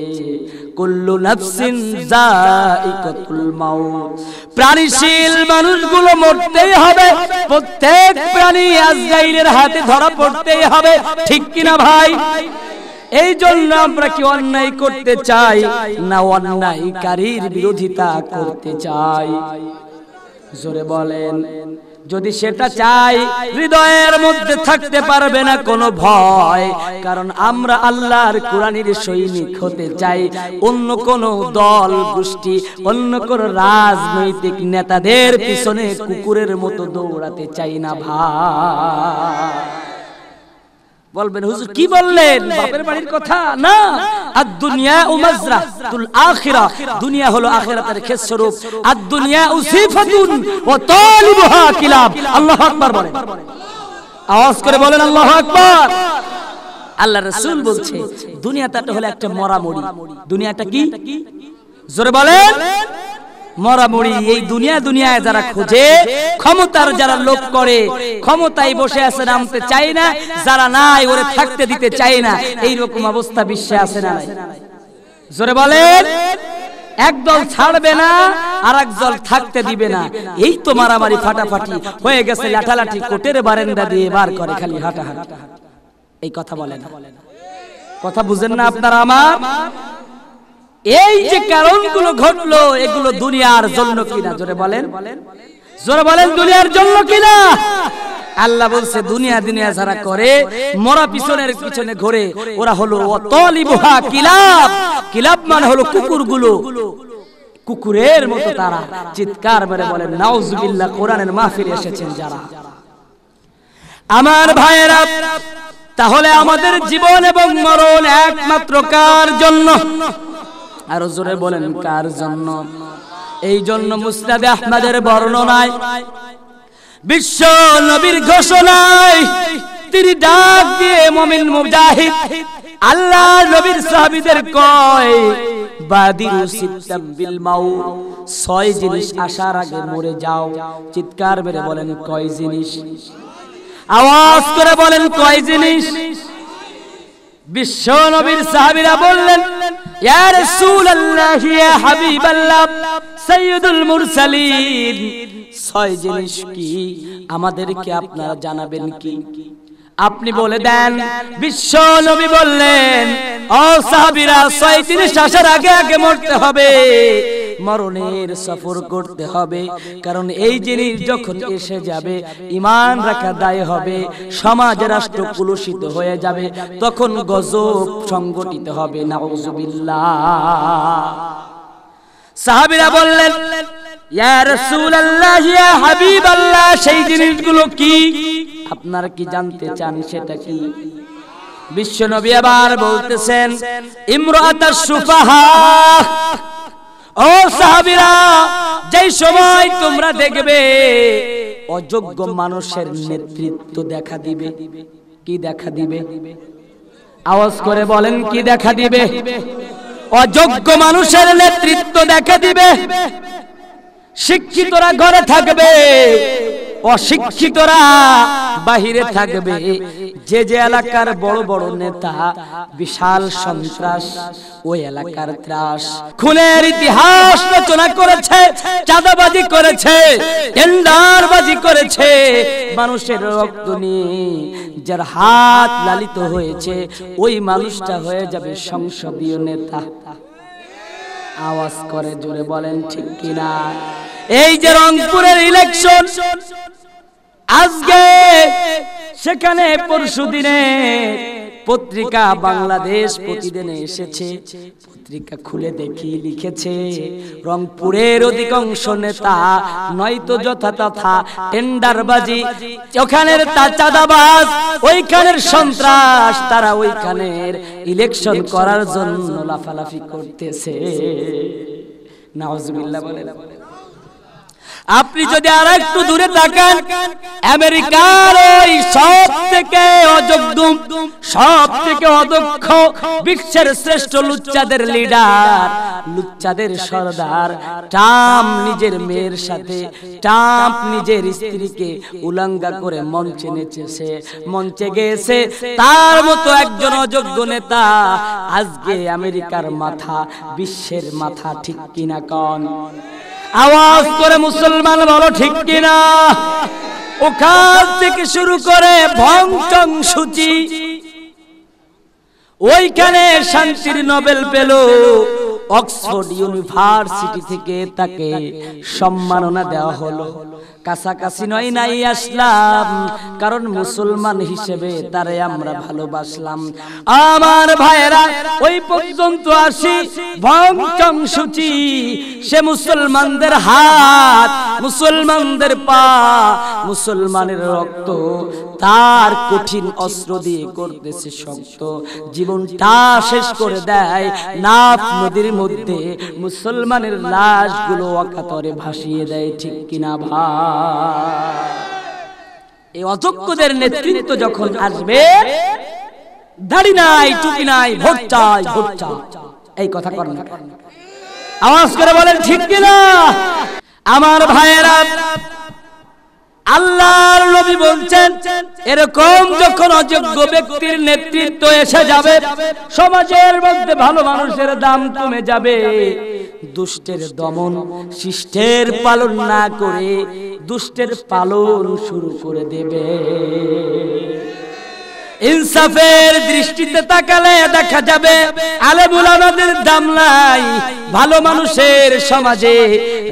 কুল্লু নাফসিন যায়িকাতুল মাউত প্রাণীশীল মানুষগুলো মরতেই হবে প্রত্যেক প্রাণী আজরাইলের হাতে ধরা পড়তেই হবে ঠিক কি না ভাই এই জন্য আমরা কি অন্যায় করতে চাই না অন্যায়কারীর বিরোধিতা করতে চাই জোরে বলেন যদি সেটা চাই হৃদয়ের মধ্যে থাকতে পারবে না কোনো ভয় কারণ আমরা আল্লাহর কোরআনের সৈনিক হতে চাই অন্য কোন দল গোষ্ঠী অন্য কোন রাজনৈতিক নেতাদের পিছনে কুকুরের মতো দৌড়াতে চাই না ভাই বলবেন হুজুর কি বললেন বাপের বাড়ির কথা না আর দুনিয়া ও মাজরা তুল আখিরা দুনিয়া হলো আখিরাতের ক্ষেত স্বরূপ আর দুনিয়া উসিফাতুন ও তালিবুহা কিলাব আল্লাহু আকবার বলেন আওয়াজ করে বলেন আল্লাহু আকবার আল্লাহ রাসূল বলছে দুনিয়াটা হলো একটা মরামরি দুনিয়াটা কি জোরে বলেন মরামরি এই দুনিয়া দুনিয়ায় যারা খুঁজে ক্ষমতার যারা লোক করে ক্ষমতায় বসে আছে নামতে চায় না যারা নাই ওরে থাকতে দিতে চায় না এই রকম অবস্থা বিশ্বে আছে না জোরে বলেন একদল ছাড়বে না আর একদল থাকতে দিবে না এই তো মারামারি ফাটাফাটি হয়ে গেছে লাঠালাঠি কোটের বারেন্দা দিয়ে বার করে খালি হাঁটাহাঁটি এই কথা বলে না কথা বুঝেন না আপনারা আমার এই যে কারণগুলো ঘটলো এগুলো দুনিয়ার জন্য কিনা জোরে বলেন জোরে বলেন দুনিয়ার জন্য কিনা আল্লাহ বলছে দুনিয়া দুনিয়া যারা করে মরা পিছনের পিছনে ঘরে ওরা হলো অতলিবহা কিলাব কিলাব মানে হলো মানে কুকুরগুলো কুকুরের মতো তারা চিৎকার মেরে বলে নাউজুবিল্লাহ কোরআনের মাহফিল এসেছেন যারা আমার ভাইয়েরা তাহলে আমাদের জীবন এবং মরণ একমাত্র কার জন্য আর জোরে বলেন কার জন্য এই জন্য মুসনাদে আহমদের বর্ণনায় বিশ্ব নবীর ঘোষণায় তিনি ডাক দিয়ে মমিন মুজাহিদ আল্লাহ নবীর সাহাবীদের কয় বাদিরু সিত্তাম বিল মাউ ছয় জিনিস আসার আগে মরে যাও চিৎকার করে বলেন কয় জিনিস আওয়াজ করে বলেন কয় জিনিস বিশ্বনবীর নবীর সাহাবীরা বললেন ইয়া রাসূলুল্লাহ ইয়া হাবিবাল্লাহ সাইয়্যিদুল মুরসালিন ছয় জিনিস কি আমাদেরকে আপনারা জানাবেন কি আপনি বলে দেন বিশ্বনবী বললেন ও সাহাবীরা ছয় জিনিস আসার আগে আগে মরতে হবে মরণের সফর করতে হবে কারণ এই জিনিস যখন এসে যাবে ইমান রাখা দায় হবে সমাজ রাষ্ট্র কুলুষিত হয়ে যাবে তখন গজব সংগঠিত হবে নাউজুবিল্লাহ সাহাবিরা বললেন সেই জিনিসগুলো কি আপনার কি জানতে চান সেটা কি বিশ্ব নবী আবার বলতেছেন ইমরাত সুফাহা ও সাহাবিরা যেই সময় তোমরা দেখবে অযোগ্য মানুষের নেতৃত্ব দেখা দিবে কি দেখা দিবে আওয়াজ করে বলেন কি দেখা দিবে অযোগ্য মানুষের নেতৃত্ব দেখা দিবে শিক্ষিতরা ঘরে থাকবে অশিক্ষিতরা বাহিরে থাকবে যে যে এলাকার বড় বড় নেতা বিশাল সন্ত্রাস ওই এলাকার ত্রাস খুনের ইতিহাস রচনা করেছে চাঁদাবাজি করেছে টেন্ডারবাজি করেছে মানুষের রক্ত নিয়ে যার হাত লালিত হয়েছে ওই মানুষটা হয়ে যাবে সংসদীয় নেতা আওয়াজ করে জোরে বলেন ঠিক কিনা এই যে রংপুরের ইলেকশন আজকে সেখানে পরশু দিনে পত্রিকা বাংলাদেশ প্রতিদিনে এসেছে পত্রিকা খুলে দেখি লিখেছে রংপুরের অধিকাংশ নেতা নয়তো যথাতথা টেন্ডারবাজি ওখানের চাঁদাবাজ ওইখানের সন্ত্রাস তারা ওইখানের ইলেকশন করার জন্য লাফালাফি করতেছে না বলে আপনি যদি আর একটু দূরে তাকান আমেরিকার ওই সব থেকে অযোগ্য সব থেকে অদক্ষ বিশ্বের শ্রেষ্ঠ লুচ্চাদের লিডার লুচ্চাদের সর্দার টাম নিজের মেয়ের সাথে টাম নিজের স্ত্রীকে উলঙ্গা করে মঞ্চে নেচেছে মঞ্চে গেছে তার মতো একজন অযোগ্য নেতা আজকে আমেরিকার মাথা বিশ্বের মাথা ঠিক কিনা কন আওয়াজ করে মুসলমান বলো ঠিক কিনা ওখান থেকে শুরু করে ভং সূচি ওইখানে শান্তির নোবেল পেল অক্সফোর্ড ইউনিভার্সিটি থেকে তাকে সম্মাননা দেওয়া হলো কাছাকাছি নয় নাই আসলাম কারণ মুসলমান হিসেবে তারে আমরা ভালোবাসলাম আমার ভাইরা ওই পর্যন্ত আসি ভংচং সূচি সে মুসলমানদের হাত মুসলমানদের পা মুসলমানের রক্ত তার কঠিন অস্ত্র দিয়ে করতেছে শক্ত জীবন জীবনটা শেষ করে দেয় নাফ নদীর মধ্যে মুসলমানের লাশগুলো অকাতরে ভাসিয়ে দেয় ঠিক কিনা ভাই এই অযোগ্যদের নেতৃত্ব যখন আসবে দাড়ি নাই টুপি নাই ভোট চাই ভোট চাই এই কথা করেন আওয়াজ করে বলেন ঠিক কিনা আমার ভাইয়েরা আল্লাহর নবী বলছেন এরকম যখন অযোগ্য ব্যক্তির নেতৃত্ব এসে যাবে সমাজের মধ্যে ভালো মানুষের দাম কমে যাবে দুষ্টের দমন শিষ্টের পালন না করে দুষ্টের পালন শুরু করে দেবে ইনসাফের দৃষ্টিতে তাকালে দেখা যাবে আলেমুলামাদের দাম নাই ভালো মানুষের সমাজে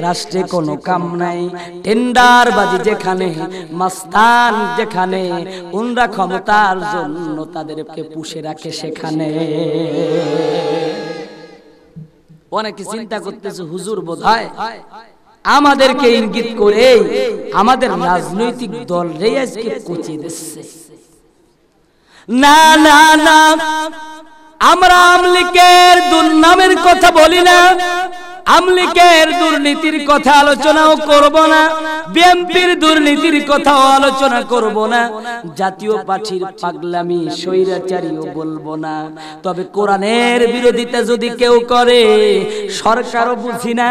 রাষ্ট্রে কোনো কাম নাই টেন্ডারবাজি যেখানে মাস্তান যেখানে উনরা ক্ষমতার জন্য তাদেরকে পুষে রাখে সেখানে অনেকে চিন্তা করতেছে হুজুর বোধ হয় আমাদেরকে ইঙ্গিত করে আমাদের রাজনৈতিক দল রে আজকে কুচিয়ে দিচ্ছে না না না আমরা আমলিকের দুর্নামের কথা বলি না আমলিকের দুর্নীতির কথা আলোচনাও করব না বিএনপির দুর্নীতির কথাও আলোচনা করব না জাতীয় পার্টির পাগলামি স্বৈরাচারীও বলবো না তবে কোরআনের বিরোধিতা যদি কেউ করে সরকারও বুঝি না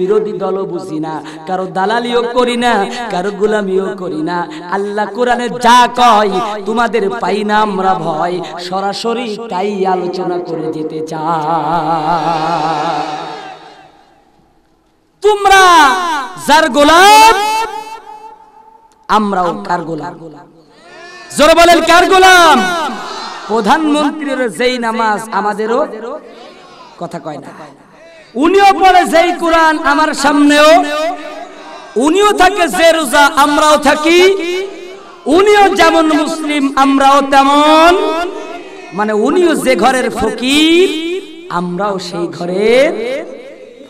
বিরোধী দলও বুঝি না কারো দালালিও করি না কারো গোলামিও করি না আল্লাহ কোরআনে যা কয় তোমাদের পাই না আমরা ভয় সরাসরি তাই আলোচনা করে যেতে চাই তোমরা যার গোলাম আমরাও কার বলেন কার গোলাম প্রধানমন্ত্রীর যেই নামাজ আমাদেরও কথা কয় না উনিও যেই কোরআন আমার সামনেও উনিও থাকে যে রোজা আমরাও থাকি উনিও যেমন মুসলিম আমরাও তেমন মানে উনিও যে ঘরের ফকির আমরাও সেই ঘরের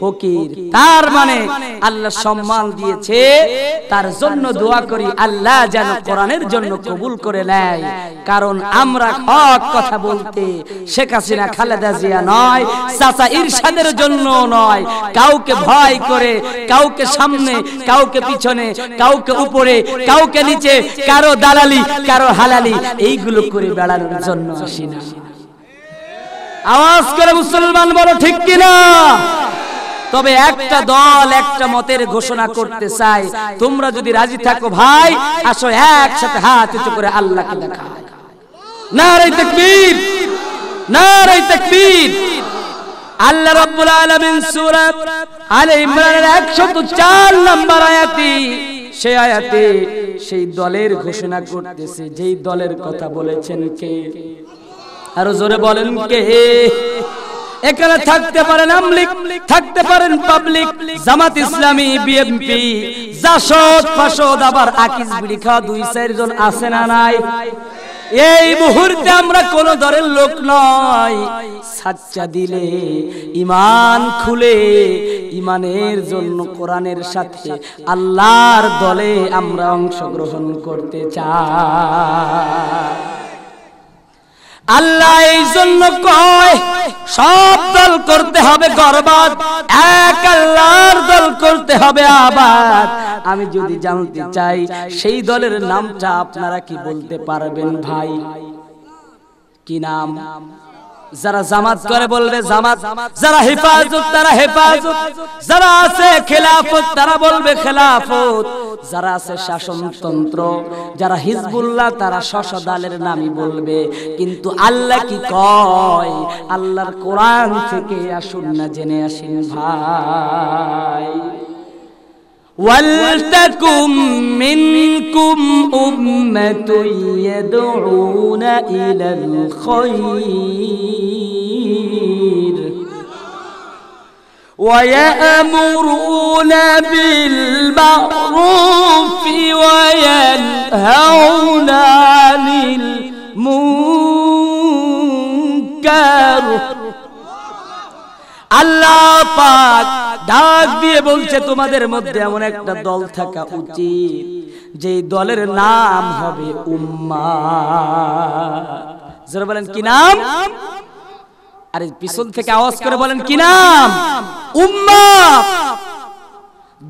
ফকির তার মানে, মানে আল্লাহ সম্মান দিয়েছে তার জন্য দোয়া করি আল্লাহ যেন কোরআনের জন্য কবুল করে নেয় কারণ আমরা হক কথা বলতে শেখ হাসিনা খালেদা জিয়া নয় চাচা ইরশাদের জন্য নয় কাউকে ভয় করে কাউকে সামনে কাউকে পিছনে কাউকে উপরে কাউকে নিচে কারো দালালি কারো হালালি এইগুলো করে বেড়ানোর জন্য আসি না আওয়াজ করে মুসলমান বলো ঠিক কিনা তবে একটা দল একটা মতের ঘোষণা করতে চাই তোমরা যদি রাজি থাকো ভাই আসো একসাথে হাত উঁচু করে আল্লাহকে দেখা না রে তাকবীর না রে তাকবীর আল্লাহ রাব্বুল আলামিন সূরা আলে ইমরানের 104 নম্বর আয়াতে সেই আয়াতে সেই দলের ঘোষণা করতেছে যেই দলের কথা বলেছেন কে আরো জোরে বলেন কে এখানে থাকতে পারেন আমলিক থাকতে পারেন পাবলিক জামাত ইসলামী বিএমপি জাসদ ফাসদ আবার আকিজ বিড়ি দুই চারজন আছে না নাই এই মুহূর্তে আমরা কোন দরের লোক নয় সাচ্চা দিলে ইমান খুলে ইমানের জন্য কোরআনের সাথে আল্লাহর দলে আমরা অংশগ্রহণ করতে চাই আল্লাহ এই জন্য কয় সব দল করতে হবে গর্বাদ এক আল্লাহর দল করতে হবে আবাদ আমি যদি জানতে চাই সেই দলের নামটা আপনারা কি বলতে পারবেন ভাই কি নাম যারা জামাত করে বলবে জামাত যারা হেফাজত তারা হেফাজত যারা আছে খেলাফত তারা বলবে খেলাফত যারা আছে শাসনতন্ত্র যারা হিজবুল্লাহ তারা শশদালের নামই বলবে কিন্তু আল্লাহ কি কয় আল্লাহর কোরআন থেকে আসুন না জেনে আসেন ভাই ولتكن منكم أمة يدعون إلى الخير ويأمرون بالمعروف وينهون عن المنكر আল্লাহ পাক ডাক দিয়ে বলছে তোমাদের মধ্যে এমন একটা দল থাকা উচিত যে দলের নাম হবে উম্মা বলেন কি নাম আরে পিছন থেকে আওয়াজ করে বলেন কি নাম উম্মা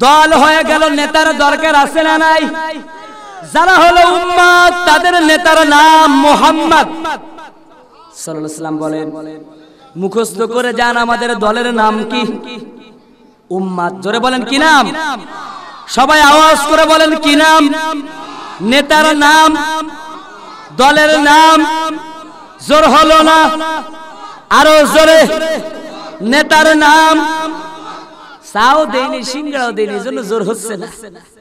দল হয়ে গেল নেতার দরকার আছে না নাই যারা হলো উম্মাদ তাদের নেতার নাম মোহাম্মদ সাল্লাল্লাহু আলাইহি বলেন মুখস্থ করে যান আমাদের দলের নাম কি উম্মাদ জোরে বলেন কি নাম সবাই আওয়াজ করে বলেন কি নাম নেতার নাম দলের নাম জোর হল না আরো জোরে নেতার নাম চাও দেয়নি সিংড়াও দেয়নি জন্য জোর হচ্ছে না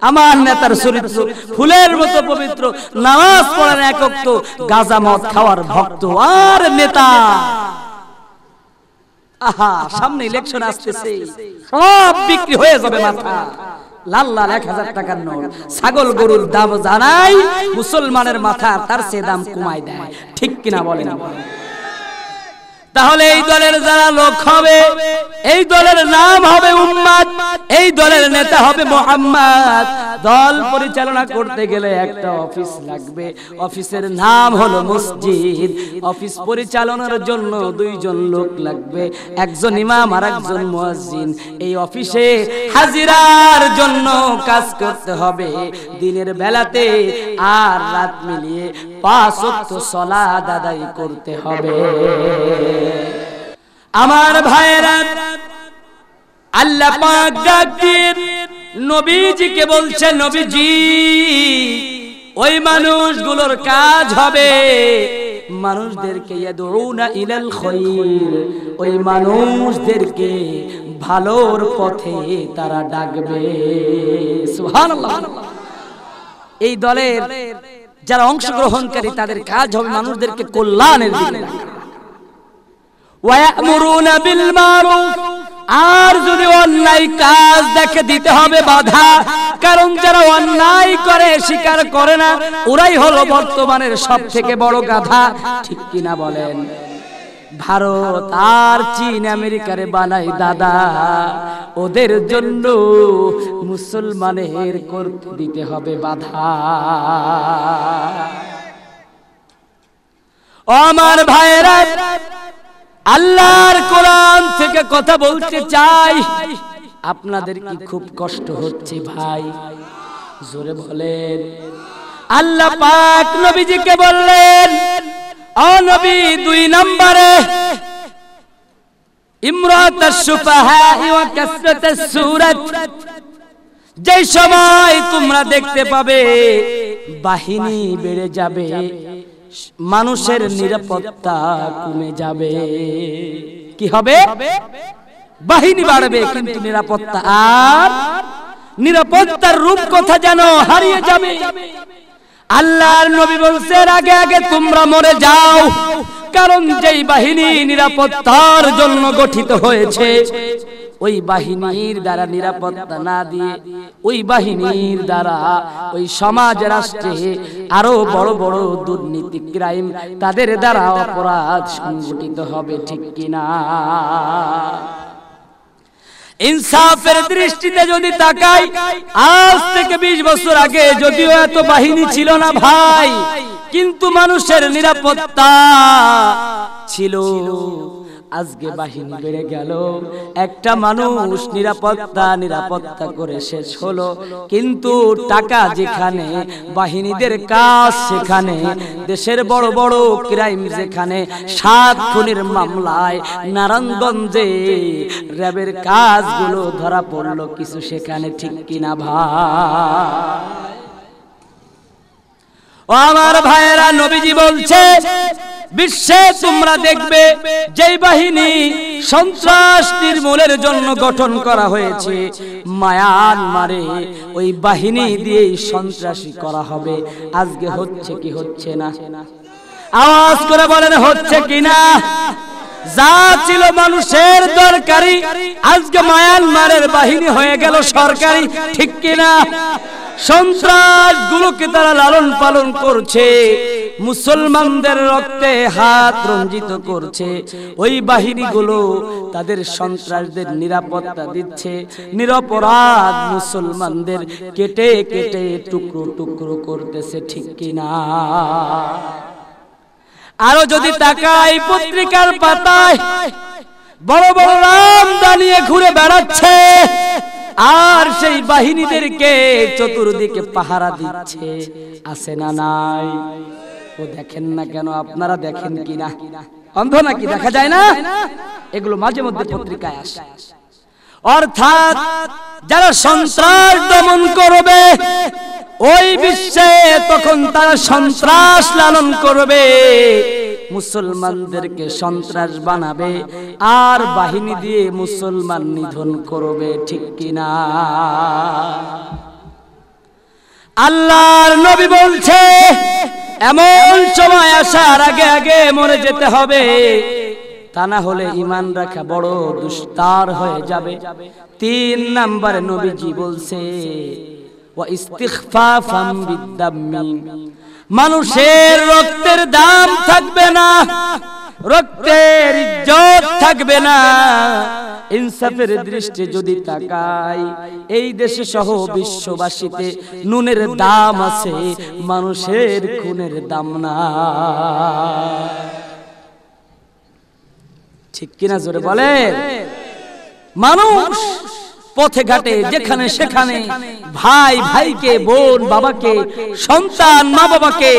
আমার নেতার চরিত্র ফুলের মতো পবিত্র নামাজ পড়ার একক তো গাজা মদ খাওয়ার ভক্ত আর নেতা আহা সামনে ইলেকশন আসতেছে সব বিক্রি হয়ে যাবে মাথা লাল লাল এক হাজার টাকার নোট ছাগল গরুর দাম জানাই মুসলমানের মাথা তার সে দাম কমায় দেয় ঠিক কিনা বলে না তাহলে এই দলের যারা লোক হবে এই দলের নাম হবে উম্মাদ এই দলের নেতা হবে মোহাম্মদ দল পরিচালনা করতে গেলে একটা অফিস লাগবে অফিসের নাম হলো মসজিদ অফিস পরিচালনার জন্য দুইজন লোক লাগবে একজন ইমাম আর একজন মুয়াজ্জিন এই অফিসে হাজিরার জন্য কাজ করতে হবে দিনের বেলাতে আর রাত মিলিয়ে পাঁচ সলা দাদাই করতে হবে আমার ভাইরা আল্লাহ পাক ডাক নবীজিকে বলছে নবীজি ওই মানুষগুলোর কাজ হবে মানুষদেরকে ইলাল খৈর ওই মানুষদেরকে ভালোর পথে তারা ডাকবে এই দলের যারা অংশগ্রহণকারী তাদের কাজ হবে মানুষদেরকে কল্যাণের দিকে আর যদি অন্যায় কাজ দেখে দিতে হবে বাধা কারণ যারা অন্যায় করে স্বীকার করে না ওরাই হলো বর্তমানের সব থেকে বড় গাধা ঠিক কিনা বলেন ভারত আর চীন আমেরিকারে বানাই দাদা ওদের জন্য মুসলমানের করতে দিতে হবে বাধা আমার ভাইরা আল্লাহর কোরআন থেকে কথা বলতে চাই আপনাদের কি খুব কষ্ট হচ্ছে ভাই জোরে বলেন আল্লাহ পাক নবীজিকে বললেন অনবী দুই নম্বরে ইমরাত যে সময় তোমরা দেখতে পাবে বাহিনী বেড়ে যাবে মানুষের নিরাপত্তা কমে যাবে কি হবে বাহিনী বাড়বে কিন্তু নিরাপত্তা আর নিরাপত্তার রূপ কথা যেন হারিয়ে যাবে আল্লাহর নবী বলছেন আগে আগে তোমরা মরে যাও কারণ যেই বাহিনী নিরাপত্তার জন্য গঠিত হয়েছে ওই বাহিনীর দ্বারা নিরাপত্তা না দিয়ে ওই বাহিনীর দ্বারা ওই সমাজ রাষ্ট্রে আরো বড় বড় দুর্নীতি ক্রাইম তাদের দ্বারা অপরাধ সংগঠিত হবে ঠিক কিনা ইনসাফের দৃষ্টিতে যদি তাকাই আজ থেকে বিশ বছর আগে যদিও এত বাহিনী ছিল না ভাই কিন্তু মানুষের নিরাপত্তা ছিল আজকে বাহিনী বেড়ে গেল একটা মানুষ নিরাপত্তা নিরাপত্তা করে শেষ হলো কিন্তু টাকা যেখানে বাহিনীদের কাজ সেখানে দেশের বড় বড় ক্রাইম যেখানে সাত খুনের মামলায় নারায়ণগঞ্জে র্যাবের কাজগুলো ধরা পড়লো কিছু সেখানে ঠিক কিনা ভাই ও আমার ভাইয়েরা নবীজি বলছে বিশ্বে তোমরা দেখবে যে বাহিনী সন্ত্রাস নির্মূলের জন্য গঠন করা হয়েছে মায়ানমারে ওই বাহিনী দিয়েই সন্ত্রাসী করা হবে আজকে হচ্ছে কি হচ্ছে না আওয়াজ করে বলেন হচ্ছে কি না যা ছিল মানুষের দরকারি আজকে মায়ানমারের বাহিনী হয়ে গেল সরকারি ঠিক কিনা সন্ত্রাস গুলোকে তারা লালন পালন করছে মুসলমানদের রক্তে হাত রঞ্জিত করছে ওই বাহিনীগুলো তাদের সন্ত্রাসদের নিরাপত্তা দিচ্ছে নিরপরাধ মুসলমানদের কেটে কেটে টুকরো টুকরো করতেছে ঠিক কিনা আরো যদি তাকায় পত্রিকার পাতায় বড় বড় রাম দাঁড়িয়ে ঘুরে বেড়াচ্ছে আর সেই বাহিনীদেরকে চতুর্দিকে পাহারা দিচ্ছে আছে না নাই ও দেখেন না কেন আপনারা দেখেন কিনা অন্ধ নাকি দেখা যায় না এগুলো মাঝে মধ্যে পত্রিকায় আসে অর্থাৎ যারা সন্ত্রাস দমন করবে ওই বিশ্বে তখন তারা সন্ত্রাস লালন করবে মুসলমানদেরকে সন্ত্রাস বানাবে আর বাহিনী দিয়ে মুসলমান নিধন করবে ঠিক কিনা আল্লাহর নবী বলছে এমন সময় আসার আগে আগে মরে যেতে হবে তা না হলে ইমান রাখা বড় দুস্তার হয়ে যাবে তিন নাম্বারে নবীজি বলছে ইস্তিগফাফাম বিদ্দাম্মি মানুষের রক্তের দাম থাকবে না রক্তের ইজ্জত থাকবে না ইনসাফের দৃষ্টি যদি তাকাই এই দেশে সহ বিশ্ববাসীতে নুনের দাম আছে মানুষের খুনের দাম না ঠিক কিনা জোরে বলে মানুষ পথে ঘাটে যেখানে সেখানে ভাই ভাইকে বোন বাবাকে সন্তান মা বাবাকে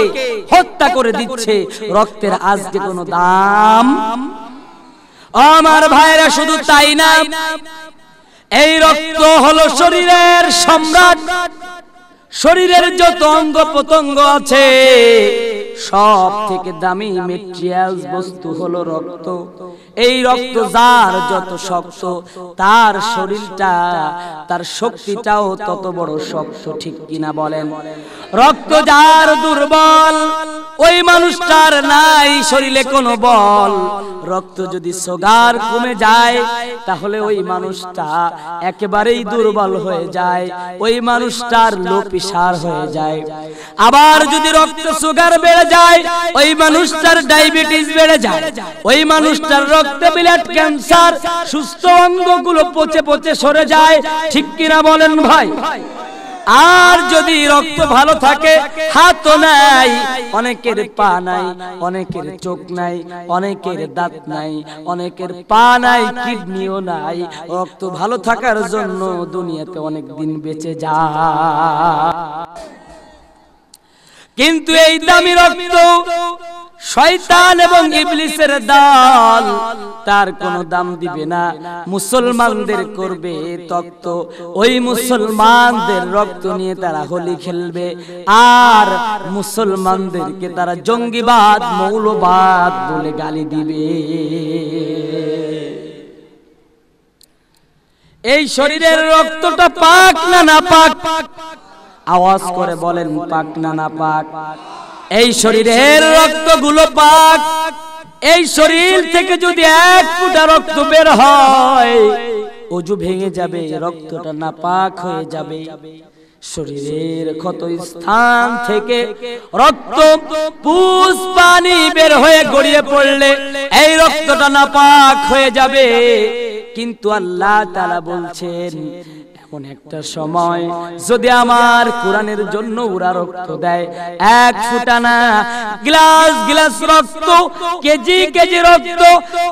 হত্যা করে দিচ্ছে রক্তের আজকে কোনো দাম আমার ভাইরা শুধু তাই না এই রক্ত হলো শরীরের সম্রাট শরীরের যত অঙ্গ প্রত্যঙ্গ আছে সব থেকে দামি মেটেরিয়ালস বস্তু হলো রক্ত এই রক্ত যার যত শক্ত তার শরীরটা তার শক্তিটাও তত বড় শক্ত ঠিক কিনা বলেন রক্ত যার দুর্বল ওই মানুষটার নাই শরীরে কোনো বল রক্ত যদি সোগার কমে যায় তাহলে ওই মানুষটা একেবারেই দুর্বল হয়ে যায় ওই মানুষটার লোপিসার হয়ে যায় আবার যদি রক্ত সোগার বেড়ে যায় ওই মানুষটার ডায়াবেটিস বেড়ে যায় ওই মানুষটার রক্ত ট্যাবলেট ক্যান্সার সুস্থ অঙ্গগুলো পচে পচে সরে যায় ঠিক কিনা বলেন ভাই আর যদি রক্ত ভালো থাকে হাত নাই অনেকের পা নাই অনেকের চোখ নাই অনেকের দাঁত নাই অনেকের পা নাই কিডনিও নাই রক্ত ভালো থাকার জন্য দুনিয়াতে অনেক দিন বেঁচে যা কিন্তু এই দামি রক্ত শয়তান এবং ইবলিসের দল তার কোন দাম দিবে না মুসলমানদের করবে তক্ত ওই মুসলমানদের রক্ত নিয়ে তারা হোলি খেলবে আর মুসলমানদেরকে তারা জঙ্গিবাদ মৌলবাদ বলে গালি দিবে এই শরীরের রক্তটা পাক না না পাক আওয়াজ করে বলেন পাক না না পাক পাক এই শরীরের রক্তগুলো পাক এই শরীর থেকে যদি এক ফুটা রক্ত বের হয় অজু ভেঙে যাবে রক্তটা না পাক হয়ে যাবে শরীরের ক্ষত স্থান থেকে রক্ত পুষ পানি বের হয়ে গড়িয়ে পড়লে এই রক্তটা না পাক হয়ে যাবে কিন্তু আল্লাহ তারা বলছেন কোন একটা সময় যদি আমার কোরআনের জন্য ওরা রক্ত দেয় এক ফুটা না গ্লাস গ্লাস রক্ত কেজি কেজি রক্ত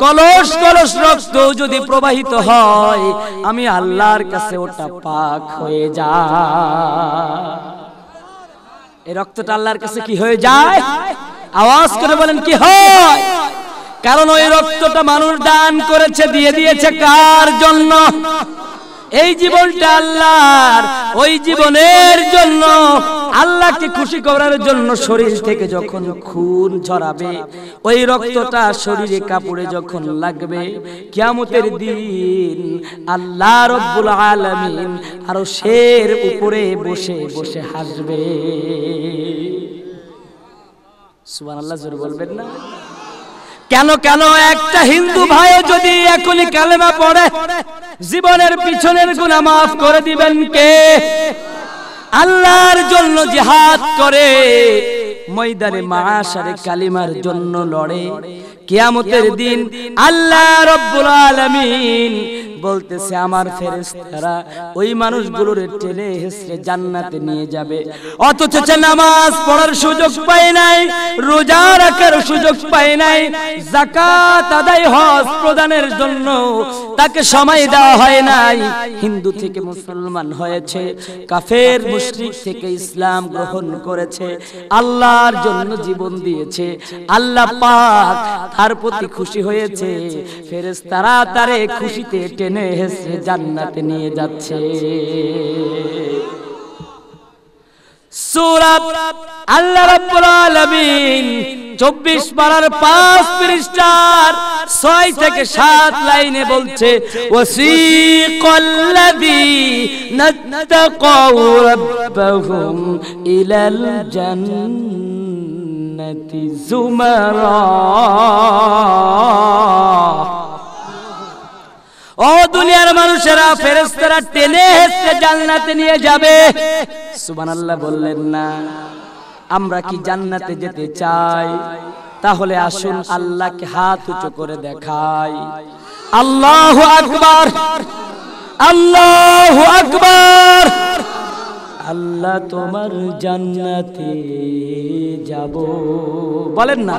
কলস কলস রক্ত যদি প্রবাহিত হয় আমি আল্লাহর কাছে ওটা পাক হয়ে যা এই রক্তটা আল্লাহর কাছে কি হয়ে যায় আওয়াজ করে বলেন কি হয় কারণ ওই রক্তটা মানুষ দান করেছে দিয়ে দিয়েছে কার জন্য এই জীবনটা আল্লাহর ওই জীবনের জন্য আল্লাহকে খুশি করার জন্য শরীর থেকে যখন খুন ঝরাবে ওই রক্তটা শরীরে কাপড়ে যখন লাগবে কিয়ামতের দিন আল্লাহ রব্বুল আলামিন আরো শের উপরে বসে বসে হাসবে সুবহানাল্লাহ জোরে বলবেন না কেন কেন একটা হিন্দু ভাই যদি এখনই কালেমা পড়ে জীবনের পিছনের গুণা মাফ করে দিবেন কে আল্লাহর জন্য জিহাদ করে ময়দানে মাশারে কালিমার জন্য লড়ে কিয়ামতের দিন আল্লাহ রব্বুল আলামিন বলতেছে আমার ফেরেস্তারা ওই মানুষগুলোর টেনে হেসড়ে জান্নাতে নিয়ে যাবে অথচ নামাজ পড়ার সুযোগ পায় নাই রোজা রাখার সুযোগ পায় নাই জাকাত আদায় হজ প্রদানের জন্য তাকে সময় দেওয়া হয় নাই হিন্দু থেকে মুসলমান হয়েছে কাফের মুশরিক থেকে ইসলাম গ্রহণ করেছে আল্লাহর জন্য জীবন দিয়েছে আল্লাহ পাক তার প্রতি খুশি হয়েছে ফেরেস্তারা তারে খুশিতে টেনে টেনে হেসে জান্নাতে নিয়ে যাচ্ছে সূরা আল্লাহ রাব্বুল আলামিন 24 পারার 5 পৃষ্ঠার 6 থেকে 7 লাইনে বলছে ওয়াসিকাল্লাযীনা তাকাউ রাব্বাহুম ইলাল জান্নাতি জুমারা ও দুনিয়ার মানুষেরা ফেরেস্তারা টেনে হেসে জান্নাতে নিয়ে যাবে আল্লাহ বললেন না আমরা কি জান্নাতে যেতে চাই তাহলে আসুন আল্লাহকে হাত উঁচু করে দেখাই আল্লাহ আকবার আল্লাহ আকবার আল্লাহ তোমার জান্নাতে যাব বলেন না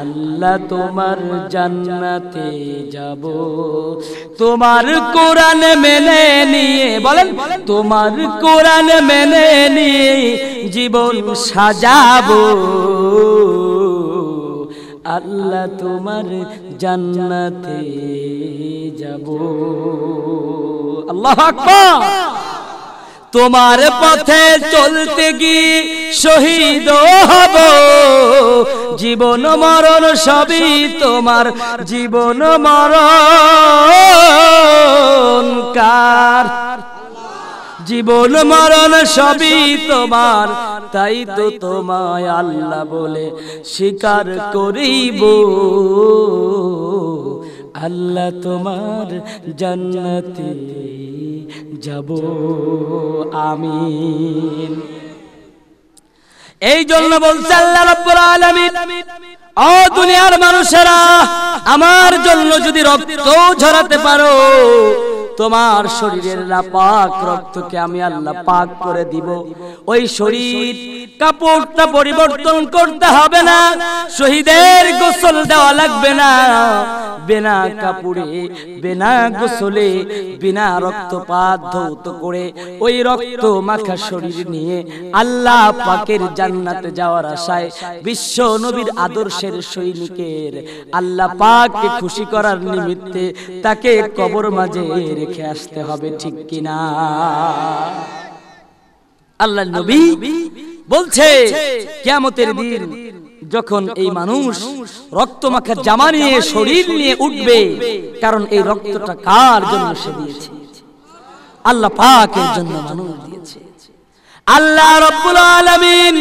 আল্লাহ তোমার জান্নাতে যাব তোমার কোরআন মেনে নিয়ে বলেন তোমার কোরআন মেনে নিয়ে জীবন সাজাবো আল্লাহ তোমার জান্নাতে যাব আল্লাহ আকবার তোমার পথে চলতে গিয়ে শহীদ হব জীবন মরণ সবই তোমার জীবন মরণ কার জীবন মরণ সবই তোমার তাই তো তোমায় আল্লাহ বলে স্বীকার করিব আল্লাহ তোমার জন্নতি যাব আমি এই জন্য বলছে আল্লাহ রাব্বুল আলামিন ও দুনিয়ার মানুষেরা আমার জন্য যদি রক্ত ঝরাতে পারো তোমার শরীরের নাপাক রক্তকে আমি আল্লাহ পাক করে দিব ওই শরীর কাপড়টা পরিবর্তন করতে হবে না শহীদের গোসল দেওয়া লাগবে না বিনা কাপড়ে বিনা গোসলে বিনা রক্তপাত ধৌত করে ওই রক্ত মাখা শরীর নিয়ে আল্লাহ পাকের জান্নাতে যাওয়ার আশায় বিশ্ব নবীর আদর্শের সৈনিকের আল্লাহ পাককে খুশি করার নিমিত্তে তাকে কবর মাঝে রেখে আসতে হবে ঠিক কিনা আল্লাহ নবী বলছে কেমতের দিন যখন এই মানুষ রক্ত মাখা জামা নিয়ে শরীর নিয়ে উঠবে কারণ এই রক্তটা কার জন্য সে দিয়েছে আল্লাহ পাকের জন্য মানুষ দিয়েছে আল্লাহ রব্বুল আলামিন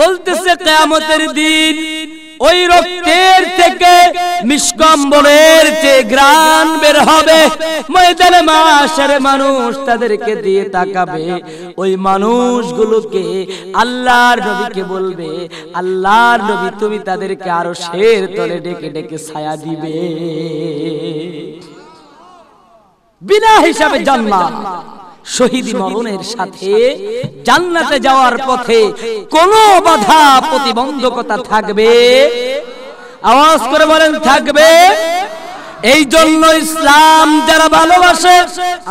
বলতেছে কেয়ামতের দিন ওই রক্তের থেকে নিষ্কম্বলের যে গ্রান বের হবে ময়দানে মাসের মানুষ তাদেরকে দিয়ে তাকাবে ওই মানুষগুলোকে আল্লাহর নবীকে বলবে আল্লাহর নবী তুমি তাদেরকে আরো শের তলে ডেকে ডেকে ছায়া দিবে বিনা হিসাবে জন্মা শহীদ মরণের সাথে জান্নাতে যাওয়ার পথে কোনো বাধা প্রতিবন্ধকতা থাকবে আওয়াজ করে বলেন থাকবে এই জন্য ইসলাম যারা ভালোবাসে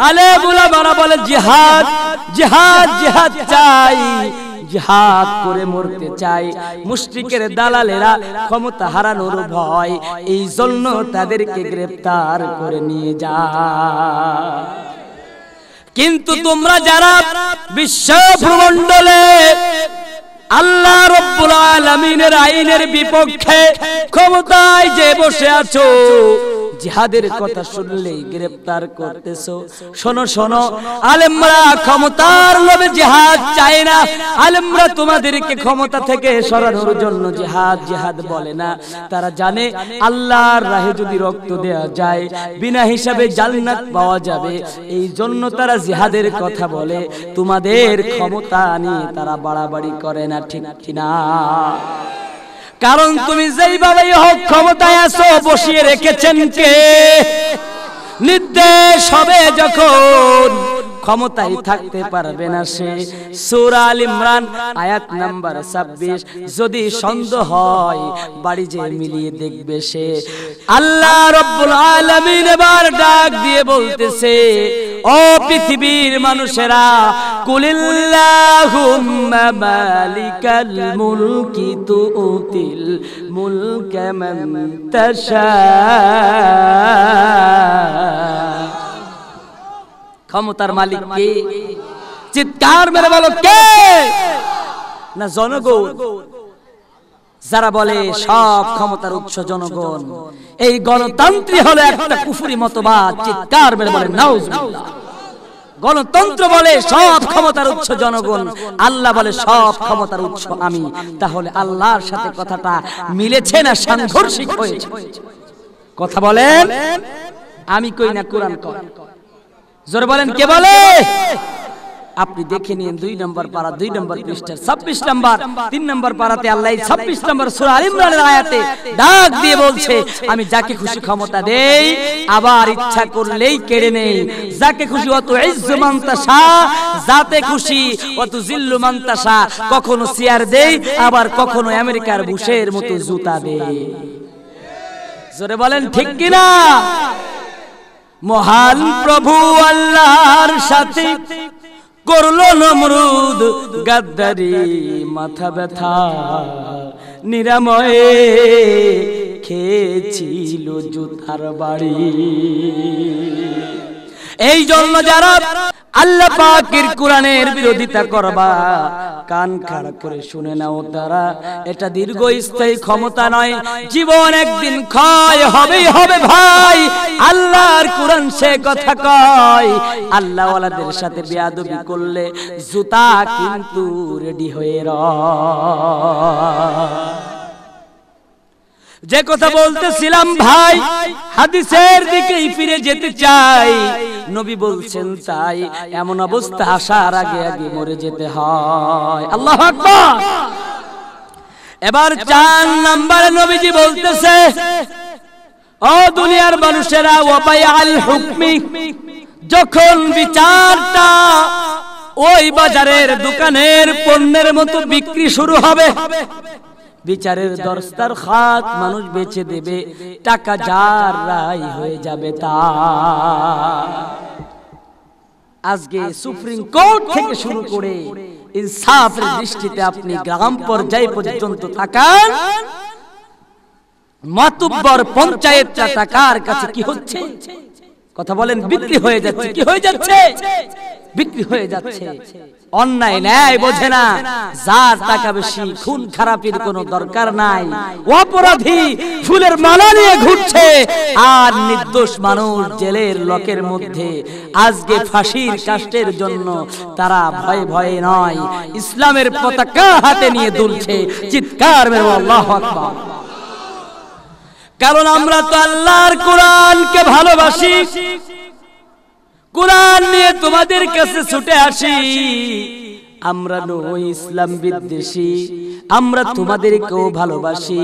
আলে বারা বলে জিহাদ জিহাদ জিহাদ চাই জিহাদ করে মরতে চাই মুশরিকের দালালেরা ক্ষমতা হারানোর ভয় এই জন্য তাদেরকে গ্রেফতার করে নিয়ে যায় কিন্তু তোমরা যারা বিশ্ব ভূমণ্ডলে আল্লাহ রব্বুল আলামিনের আইনের বিপক্ষে ক্ষমতায় যে বসে আছো জিহাদের কথা শুনলেই গ্রেফতার করতেছো শোনো শোনো আলেমরা ক্ষমতার লোভে জিহাদ চায় না আলেমরা তোমাদেরকে ক্ষমতা থেকে সরানোর জন্য জিহাদ জিহাদ বলে না তারা জানে আল্লাহর রাহে যদি রক্ত দেয়া যায় বিনা হিসাবে জান্নাত পাওয়া যাবে এই জন্য তারা জিহাদের কথা বলে তোমাদের ক্ষমতা নিয়ে তারা বাড়াবাড়ি করে না ঠিক কিনা কারণ তুমি যেইভাবে হোক ক্ষমতায় আছো বসিয়ে রেখেছেন কে নির্দেশ হবে যখন ক্ষমতায় থাকতে পারবে না সে সুরা আল ইমরান আয়াত নাম্বার ছাব্বিশ যদি সন্দেহ হয় বাড়ি যে মিলিয়ে দেখবে সে আল্লাহ রব্বুল আলামিন এবার ডাক দিয়ে বলতেছে ও পৃথিবীর মানুষেরা কুলিল্লাহুম্মা মালিকাল মুলকি তুতিল মুলকা মান তাশা ক্ষমতার মালিক কে চিৎকার মেরে বলো কে না জনগণ যারা বলে সব ক্ষমতার উৎস জনগণ এই গণতন্ত্রী হলো একটা কুফুরি মতবাদ চিৎকার মেরে বলে নাউজুবিল্লাহ গণতন্ত্র বলে সব ক্ষমতার উৎস জনগণ আল্লাহ বলে সব ক্ষমতার উৎস আমি তাহলে আল্লাহর সাথে কথাটা মিলেছে না সাংঘর্ষিক হয়েছে কথা বলেন আমি কই না কোরআন কর জোরে বলেন কে বলে আপনি দেখে নিন দুই নম্বর পারা দুই নম্বর পৃষ্ঠার ছাব্বিশ নম্বর তিন নম্বর পারাতে আল্লাহ ছাব্বিশ নম্বর সুরা ইমরানের আয়াতে ডাক দিয়ে বলছে আমি যাকে খুশি ক্ষমতা দেই আবার ইচ্ছা করলেই কেড়ে নেই যাকে খুশি অত ইজ্জু মান্তাসা যাতে খুশি অত জিল্লু মান্তাসা কখনো সিয়ার দেই আবার কখনো আমেরিকার বুশের মতো জুতা দেই জোরে বলেন ঠিক কিনা মহান প্রভু আল্লাহর সাথে করলো নমরুদ গাদ্দারি মাথা ব্যথা নিরাময়ে খেয়েছিল জুতার বাড়ি এই জন্য যারা আল্লাহ পাকের কোরআনের বিরোধিতা করবা কান খাড়া করে শুনে নাও তারা এটা দীর্ঘস্থায়ী ক্ষমতা নয় জীবন একদিন ক্ষয় হবেই হবে ভাই আল্লাহর কোরআন সে কথা কয় আল্লাহ ওয়ালাদের সাথে বিয়াদবি করলে জুতা কিন্তু রেডি হয়ে র যে কথা বলতেছিলাম ভাই হাদিসের দিকেই ফিরে যেতে চাই নবী বলছেন তাই এমন অবস্থা আসার আগে আগে মরে যেতে হয় আল্লাহ এবার চার নাম্বারে নবীজি বলতেছে ও দুনিয়ার মানুষেরা ওবাই আল হুকমি যখন বিচারটা ওই বাজারের দোকানের পণ্যের মতো বিক্রি শুরু হবে বিচারের দরস্তার খাত মানুষ বেছে দেবে টাকা যার রায় হয়ে যাবে তা আজকে সুপ্রিম কোর্ট থেকে শুরু করে ইনসাফের দৃষ্টিতে আপনি গ্রাম পর্যায়ে পর্যন্ত থাকান মাতুব্বর পঞ্চায়েতটা টাকার কাছে কি হচ্ছে কথা বলেন বিক্রি হয়ে যাচ্ছে কি হয়ে যাচ্ছে বিক্রি হয়ে যাচ্ছে অন্যায় ন্যায় বোঝে না যার টাকা বেশি খুন খারাপির কোন দরকার নাই অপরাধী ফুলের মালা নিয়ে ঘুরছে আর নির্দোষ মানুষ জেলের লোকের মধ্যে আজকে ফাঁসির কাষ্টের জন্য তারা ভয় ভয়ে নয় ইসলামের পতাকা হাতে নিয়ে দুলছে চিৎকার মেরে আল্লাহু আকবার কারণ আমরা তো আল্লাহর কোরআনকে ভালোবাসি কোরআন নিয়ে তোমাদের কাছে ছুটে আসি আমরা নই ইসলাম বিদ্বেষী আমরা তোমাদেরকেও ভালোবাসি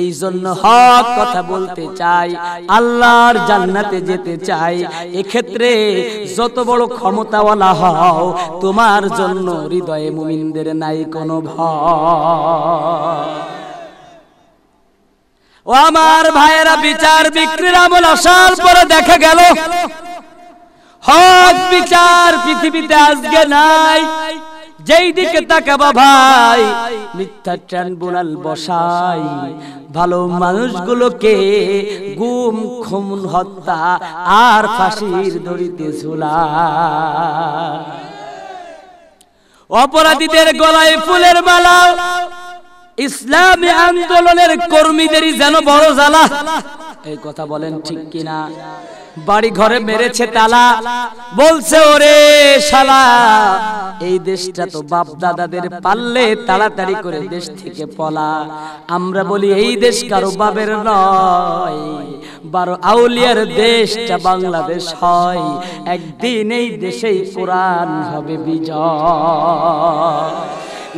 এই জন্য হক কথা বলতে চাই আল্লাহর জান্নাতে যেতে চাই এক্ষেত্রে যত বড় ক্ষমতাওয়ালা হও তোমার জন্য হৃদয়ে মুমিনদের নাই কোনো ভয় ও আমার ভাইয়েরা বিচার বিক্রির আমল আসার পরে দেখা গেল হক বিচার পৃথিবীতে আজকে নাই যেই দিকে তাকাবা ভাই মিথ্যা ট্রাইব্যুনাল বসাই ভালো মানুষগুলোকে গুম খুম হত্যা আর ফাঁসির দড়িতে ঝোলা অপরাধীদের গলায় ফুলের মালা ইসলামী আন্দোলনের কর্মীদেরই যেন বড় জ্বালা এই কথা বলেন ঠিক কিনা বাড়ি ঘরে মেরেছে তালা বলছে ওরে শালা এই দেশটা তো বাপ দাদাদের পাললে তাড়াতাড়ি করে দেশ থেকে পলা আমরা বলি এই দেশ কারো বাবের নয় বারো আউলিয়ার দেশটা বাংলাদেশ হয় একদিন এই দেশেই কোরআন হবে বিজয়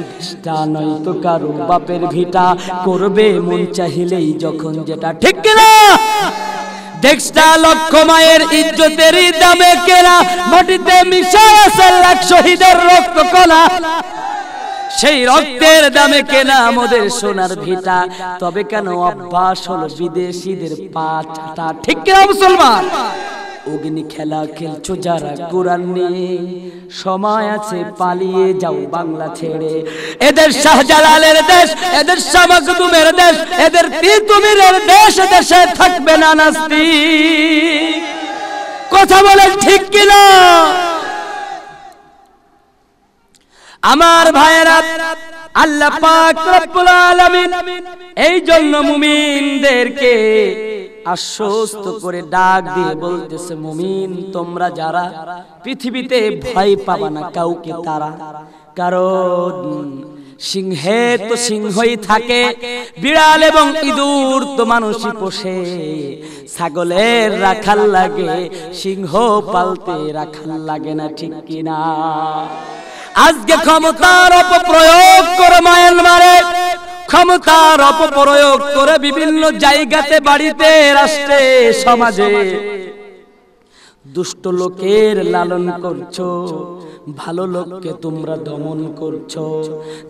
দেশটা নয় তো কারো বাপের ভিটা করবে মন চাহিলেই যখন যেটা ঠিক কিনা দামে কেনা রক্ত কলা সেই রক্তের দামে কেনা আমাদের সোনার ভিটা তবে কেন অভ্যাস হলো বিদেশিদের পাটা ঠিক কেনা মুসলমান অগ্নি খেলা খেলছো যারা কোরআন নিয়ে সময় আছে পালিয়ে যাও বাংলা ছেড়ে এদের শাহজালালের দেশ এদের শামাকুতুমের দেশ এদের তুমির দেশ দেশে থাকবে না নাস্তি কথা বলেন ঠিক কিনা আমার ভাইয়েরা আল্লাহ পাক রব্বুল আলামিন এই জন্য মুমিনদেরকে আশ্বস্ত করে ডাক দিয়ে বলতেছে মুমিন তোমরা যারা পৃথিবীতে ভয় পাবা না কাউকে তারা কারণ সিংহে তো সিংহই থাকে বিড়াল এবং ইঁদুর তো মানুষই পোষে ছাগলের রাখাল লাগে সিংহ পালতে রাখাল লাগে না ঠিক কিনা আজকে ক্ষমতার অপপ্রয়োগ করে মারে ক্ষমতার অপপ্রয়োগ করে বিভিন্ন জায়গাতে বাড়িতে রাষ্ট্রে সমাজে দুষ্ট লোকের লালন করছো ভালো লোককে তোমরা দমন করছো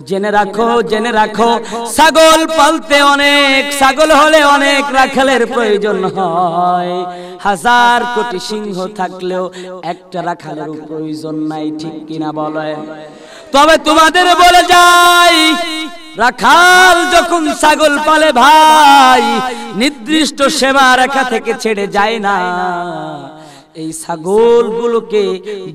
জেনে রাখো জেনে রাখো ছাগল পালতে অনেক ছাগল হলে অনেক রাখালের প্রয়োজন হয় হাজার কোটি সিংহ থাকলেও একটা রাখালের প্রয়োজন নাই ঠিক কিনা বলে তবে তোমাদের বলে যাই রাখাল যখন ছাগল পালে ভাই নির্দিষ্ট সেবা রেখা থেকে ছেড়ে যায় না এই গুলোকে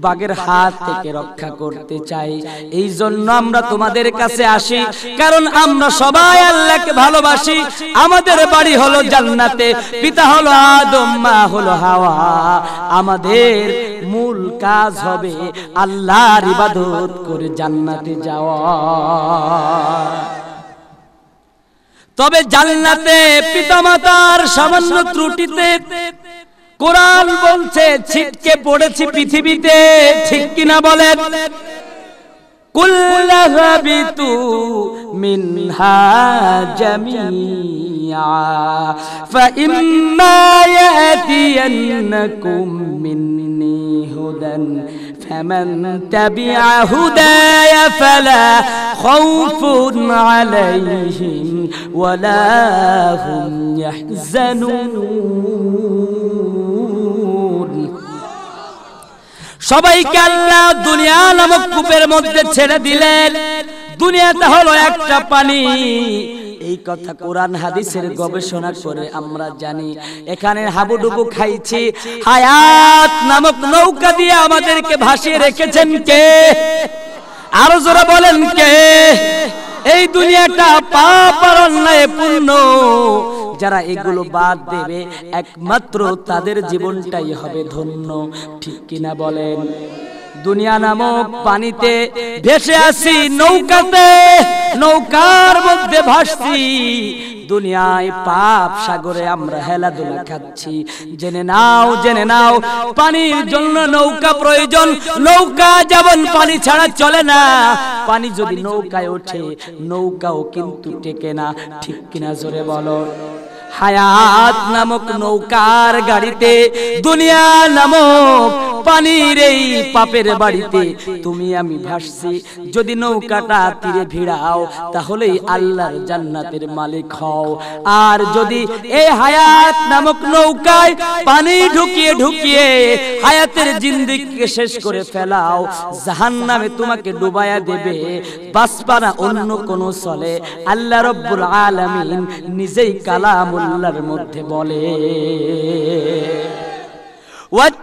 বাঘের হাত থেকে রক্ষা করতে চাই এই জন্য আমরা তোমাদের কাছে আসি কারণ আমরা সবাই আল্লাহকে ভালোবাসি আমাদের বাড়ি হলো জান্নাতে পিতা হলো আদম মা হলো হাওয়া আমাদের মূল কাজ হবে আল্লাহর ইবাদত করে জান্নাতে যাওয়া তবে জান্নাতে পিতামাতার সামান্য ত্রুটিতে কোরআন বলছে ছিটকে পড়েছি পৃথিবীতে ঠিক কিনা বলে কুল্লাহ فمن تبع هدايا فلا خوف عليهم ولا هم يحزنون সবাইকে আল্লাহ দুনিয়া নামক কূপের মধ্যে ছেড়ে দিলেন দুনিয়াটা হলো একটা পানি এই কথা কোরআন হাদিসের গবেষণা করে আমরা জানি এখানে হাবুডুবু খাইছি হায়াত নামক নৌকা দিয়ে আমাদেরকে ভাসিয়ে রেখেছেন কে আরো জোরে বলেন কে এই দুনিয়াটা পাপ আর অন্যায় পূর্ণ যারা এগুলো বাদ দেবে একমাত্র তাদের জীবনটাই হবে ধন্য ঠিক কিনা বলেন দুনিয়া নামক পানিতে ভেসে আসি নৌকাতে নৌকার মধ্যে ভাসছি দুনিয়ায় পাপ সাগরে আমরা হেলাধুলা খাচ্ছি জেনে নাও জেনে নাও পানির জন্য নৌকা প্রয়োজন নৌকা যেমন পানি ছাড়া চলে না পানি যদি নৌকায় ওঠে নৌকাও কিন্তু টেকে না ঠিক কিনা জোরে বলো হায়াত নামক নৌকার গাড়িতে দুনিয়া নামক পানির এই পাপের বাড়িতে তুমি আমি ভাসছি যদি নৌকাটা তীরে ভিড়াও তাহলেই আল্লাহর জান্নাতের মালিক হও আর যদি এই হায়াত নামক নৌকায় পানি ঢুকিয়ে ঢুকিয়ে হায়াতের জিন্দিকে শেষ করে ফেলাও জাহান নামে তোমাকে ডুবায়া দেবে বাসপানা অন্য কোনো চলে আল্লাহ রব্বুল আলমিন নিজেই কালামুল আল্লাহর মধ্যে বলে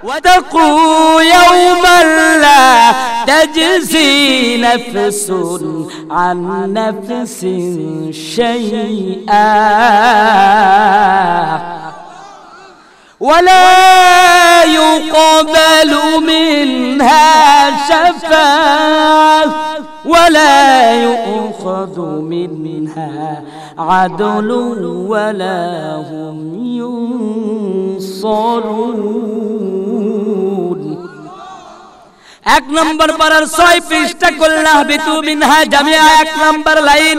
واتقوا يوما لا تجزي نفس عن نفس شيئا ولا يقبل منها شفاعة ولا يؤخذ منها عدل ولا هم ينصرون এক নম্বর পারার ছয় পৃষ্ঠা কল্লাহ বিতু মিনহা জামিয়া এক নম্বর লাইন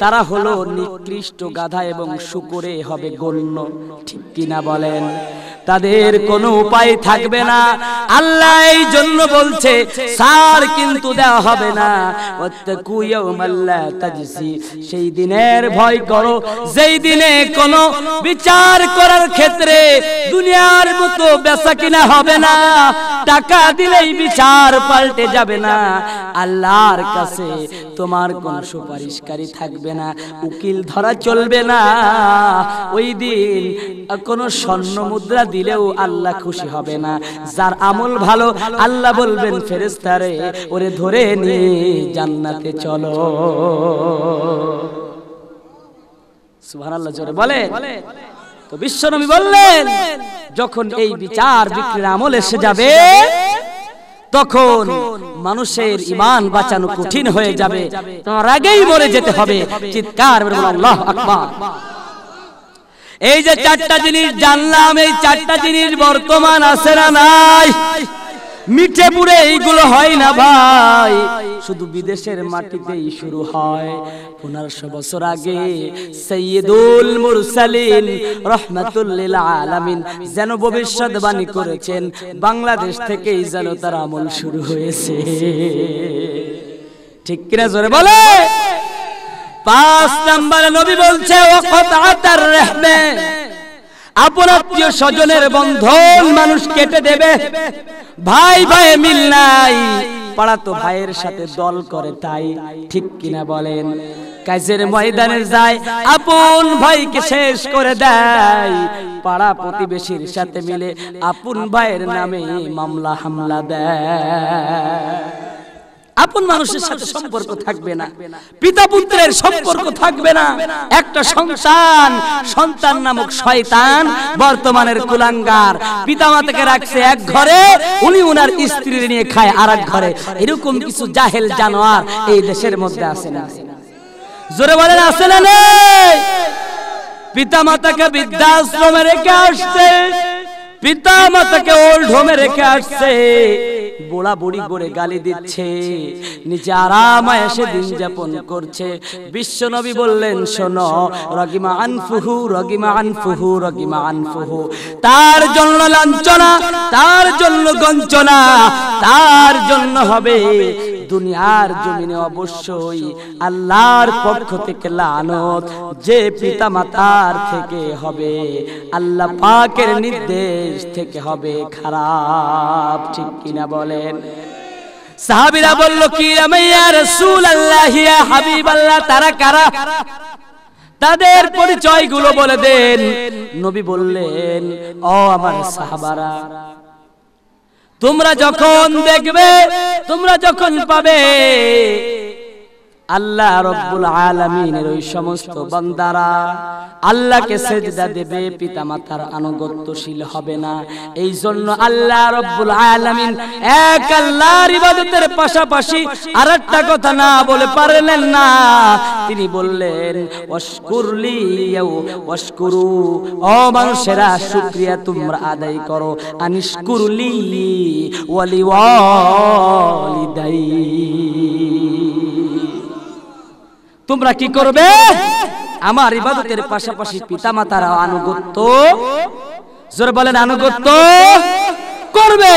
তারা হলো নিকৃষ্ট গাধা এবং শুকুরে হবে গণ্য ঠিক কিনা বলেন তাদের কোনো উপায় থাকবে না আল্লাহ এই জন্য বলছে সার কিন্তু দেওয়া হবে না সেই দিনের ভয় করো যেই দিনে কোনো বিচার করার ক্ষেত্রে দুনিয়ার মতো বেচা কিনা হবে না টাকা দিলেই বিচার পাল্টে যাবে না আল্লাহর কাছে তোমার কোন সুপারিশকারী থাকবে না উকিল ধরা চলবে না ওই দিন কোনো স্বর্ণ মুদ্রা দিলেও আল্লাহ খুশি হবে না যার আমল ভালো আল্লাহ বলবেন ফেরেস্তারে ওরে ধরে নিয়ে জান্নাতে চলো সুহান আল্লাহ জোরে বলেন তো বিশ্বনবী বললেন যখন এই বিচার বিক্রির আমল এসে যাবে তখন মানুষের ইমান বাঁচানো কঠিন হয়ে যাবে তার আগেই মরে যেতে হবে চিৎকার আল্লাহ আকবার এই যে চারটা জিনিস জানলাম এই চারটা জিনিস বর্তমান আছে না নাই মিঠে পুরে এইগুলো হয় না ভাই শুধু বিদেশের মাটিতেই শুরু হয় পনেরোশো বছর আগে সৈয়দুল মুরসালিন রহমাতুল্লিল আলামিন যেন ভবিষ্যৎবাণী করেছেন বাংলাদেশ থেকেই যেন তার আমল শুরু হয়েছে ঠিক কিনা জোরে বলে পাঁচ নাম্বারে নবী বলছে আপন আত্মীয় স্বজনের বন্ধন মানুষ কেটে দেবে ভাই ভাই মিল নাই পাড়া তো ভাইয়ের সাথে দল করে তাই ঠিক কিনা বলেন কাজের ময়দানে যায় আপন ভাইকে শেষ করে দেয় পাড়া প্রতিবেশীর সাথে মিলে আপন ভাইয়ের নামে মামলা হামলা দেয় আপন মানুষের সাথে সম্পর্ক থাকবে না পিতা পুত্রের সম্পর্ক থাকবে না একটা সন্তান সন্তান নামক শয়তান বর্তমানের কুলাঙ্গার পিতামাতাকে রাখছে এক ঘরে উনি উনার স্ত্রী নিয়ে খায় আর এক ঘরে এরকম কিছু জাহেল জানোয়ার এই দেশের মধ্যে আছে না জোরে বলেন আছে না নেই পিতা মাতাকে বৃদ্ধাশ্রমে রেখে আসছে পিতা মাতাকে ওল্ড হোমে রেখে আসছে বোড়া বুড়ি করে গালি দিচ্ছে নিজে আরামায় এসে দিন যাপন করছে বিশ্বনবী বললেন শোন রগিমা আনফুহু রগিমা আনফুহু রগিমা আনফুহু তার জন্য লাঞ্চনা তার জন্য গঞ্চনা তার জন্য হবে দুনিয়ার জমিনে অবশ্যই আল্লাহর পক্ষ থেকে লানত যে পিতা মাতার থেকে হবে আল্লাহ পাকের নির্দেশ থেকে হবে খারাপ ঠিক কিনা বলেন সাহাবিরা বলল কি রামাইয়া রসুল আল্লাহিয়া হাবিব আল্লাহ তারা কারা তাদের পরিচয়গুলো বলে দেন নবী বললেন ও আমার সাহাবারা तुम्हारा जख देखे तुमरा जख पावे আল্লাহ রব্বুল আলমিনের ওই সমস্ত বন্দারা আল্লাহকে সেজদা দেবে পিতা মাতার আনুগত্যশীল হবে না এই জন্য আল্লাহ রব্বুল আলমিন এক আল্লাহর ইবাদতের পাশাপাশি আর একটা কথা না বলে পারলেন না তিনি বললেন অস্কুরলি অস্কুরু ও মানুষেরা শুক্রিয়া তোমরা আদায় করো আনিস্কুরলি ওয়ালি ওয়ালিদাই তোমরা কি করবে আমার ইবাদতের পাশাপাশি পিতামাতার আনুগত্য জোর বলেন আনুগত্য করবে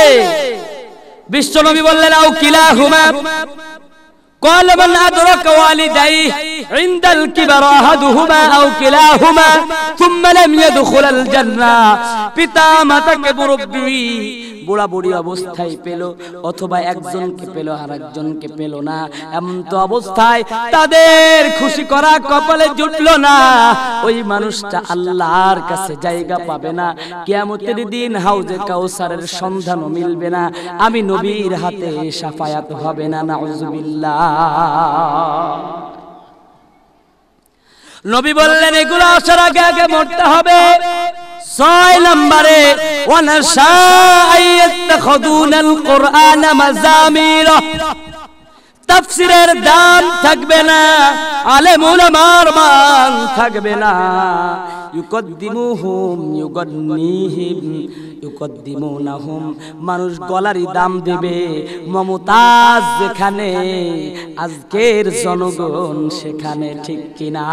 বিশ্বনবী বললেন আউ কিলা হুমা قال من أدرك والديه عند الكبر أحدهما أو كلاهما ثم لم يدخل الجنة পিতা মুরব্বী বুড়া বুড়ি অবস্থায় পেল অথবা একজনকে পেল আর একজনকে পেল না এমন তো অবস্থায় তাদের খুশি করা কপালে জুটল না ওই মানুষটা আল্লাহর কাছে জায়গা পাবে না কেয়ামতের দিন হাউজে কাউসারের সন্ধানও মিলবে না আমি নবীর হাতে সাফায়াত হবে না নাউজুবিল্লাহ নবী বললেন এগুলো আসার আগে আগে মরতে হবে ছয় নম্বরে তাফসিরের দান থাকবে না আলেমুল মার মান থাকবে না ইউকদ্দিমুহুম ইউগন্নিহিম ইউকদ্দিমুনাহুম মানুষ গলারই দাম দেবে মমতাজ যেখানে আজকের জনগণ সেখানে ঠিক কিনা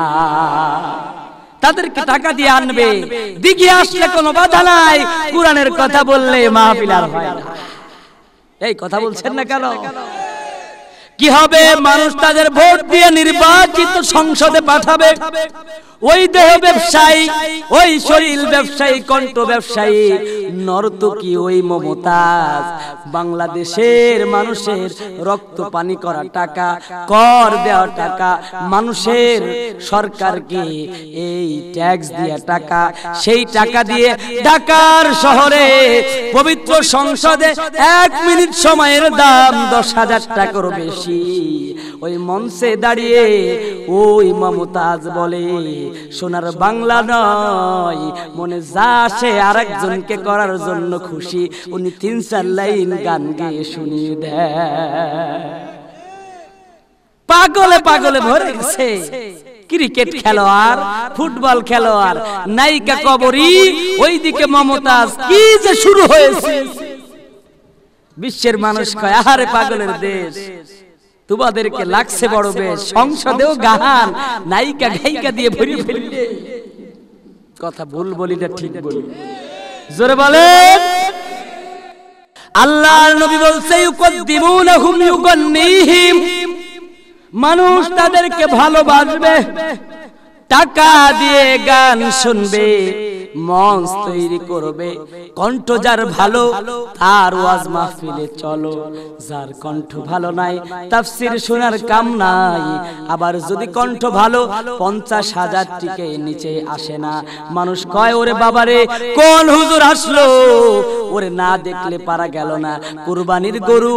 তাদেরকে টাকা দিয়ে আনবে দিঘি আসলে কোনো বাধা নাই কোরআনের কথা বললে মাহফিল আর হয় না এই কথা বলছেন না কেন কি হবে মানুষ তাদের ভোট দিয়ে নির্বাচিত সংসদে পাঠাবে ওই দেহ ব্যবসায়ী ওই শরীর ব্যবসায়ী কণ্ঠ ব্যবসায়ী নর্তকী ওই মমতাজ বাংলাদেশের মানুষের রক্ত পানি করা টাকা কর দেওয়া টাকা মানুষের সরকারকে এই ট্যাক্স দেওয়া টাকা সেই টাকা দিয়ে ঢাকার শহরে পবিত্র সংসদে এক মিনিট সময়ের দাম দশ হাজার টাকারও বেশি ওই মঞ্চে দাঁড়িয়ে ওই মমতাজ বলে সোনার বাংলা নয় মনে যা আসে আরেকজনকে করার জন্য খুশি উনি তিন চার লাইন গান গিয়ে শুনিয়ে দেয় পাগলে পাগলে ভরে গেছে ক্রিকেট খেলোয়াড় ফুটবল খেলোয়াড় নায়িকা কবরী ওইদিকে মমতাজ কি যে শুরু হয়েছে বিশ্বের মানুষ কয় আহারে পাগলের দেশ তোমাদেরকে লাগছে বড় বেশ সংসদেও গান নায়িকা গায়িকা দিয়ে ভরিয়ে ফেলবে কথা ভুল বলি না ঠিক বলি জোরে বলে আল্লাহ নবী বলছে ইউকদ্দিমুনহুম ইউগন্নিহিম মানুষ তাদেরকে ভালোবাসবে টাকা দিয়ে গান শুনবে মঞ্চ তৈরি করবে কণ্ঠ যার ভালো তার ওয়াজ মাহফিলে চলো যার কণ্ঠ ভালো নাই তাফসির শোনার কাম নাই আবার যদি কণ্ঠ ভালো পঞ্চাশ হাজার টিকে নিচে আসে না মানুষ কয় ওরে বাবারে কোন হুজুর আসলো ওরে না দেখলে পারা গেল না কুরবানির গরু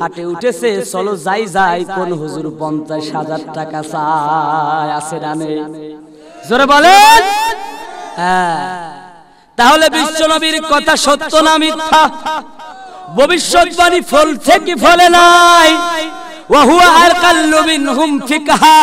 হাটে উঠেছে চলো যাই যাই কোন হুজুর পঞ্চাশ হাজার টাকা চায় আসে রানে জোরে বলেন হ্যাঁ। তাহলে বিশ্বনবীর কথা সত্য না মিথ্যা ভবিষ্যৎবাণী ফলছে কি ফলে নাই ওয়াহুয়া আর কাল্লুবিন হুম ফিকাহা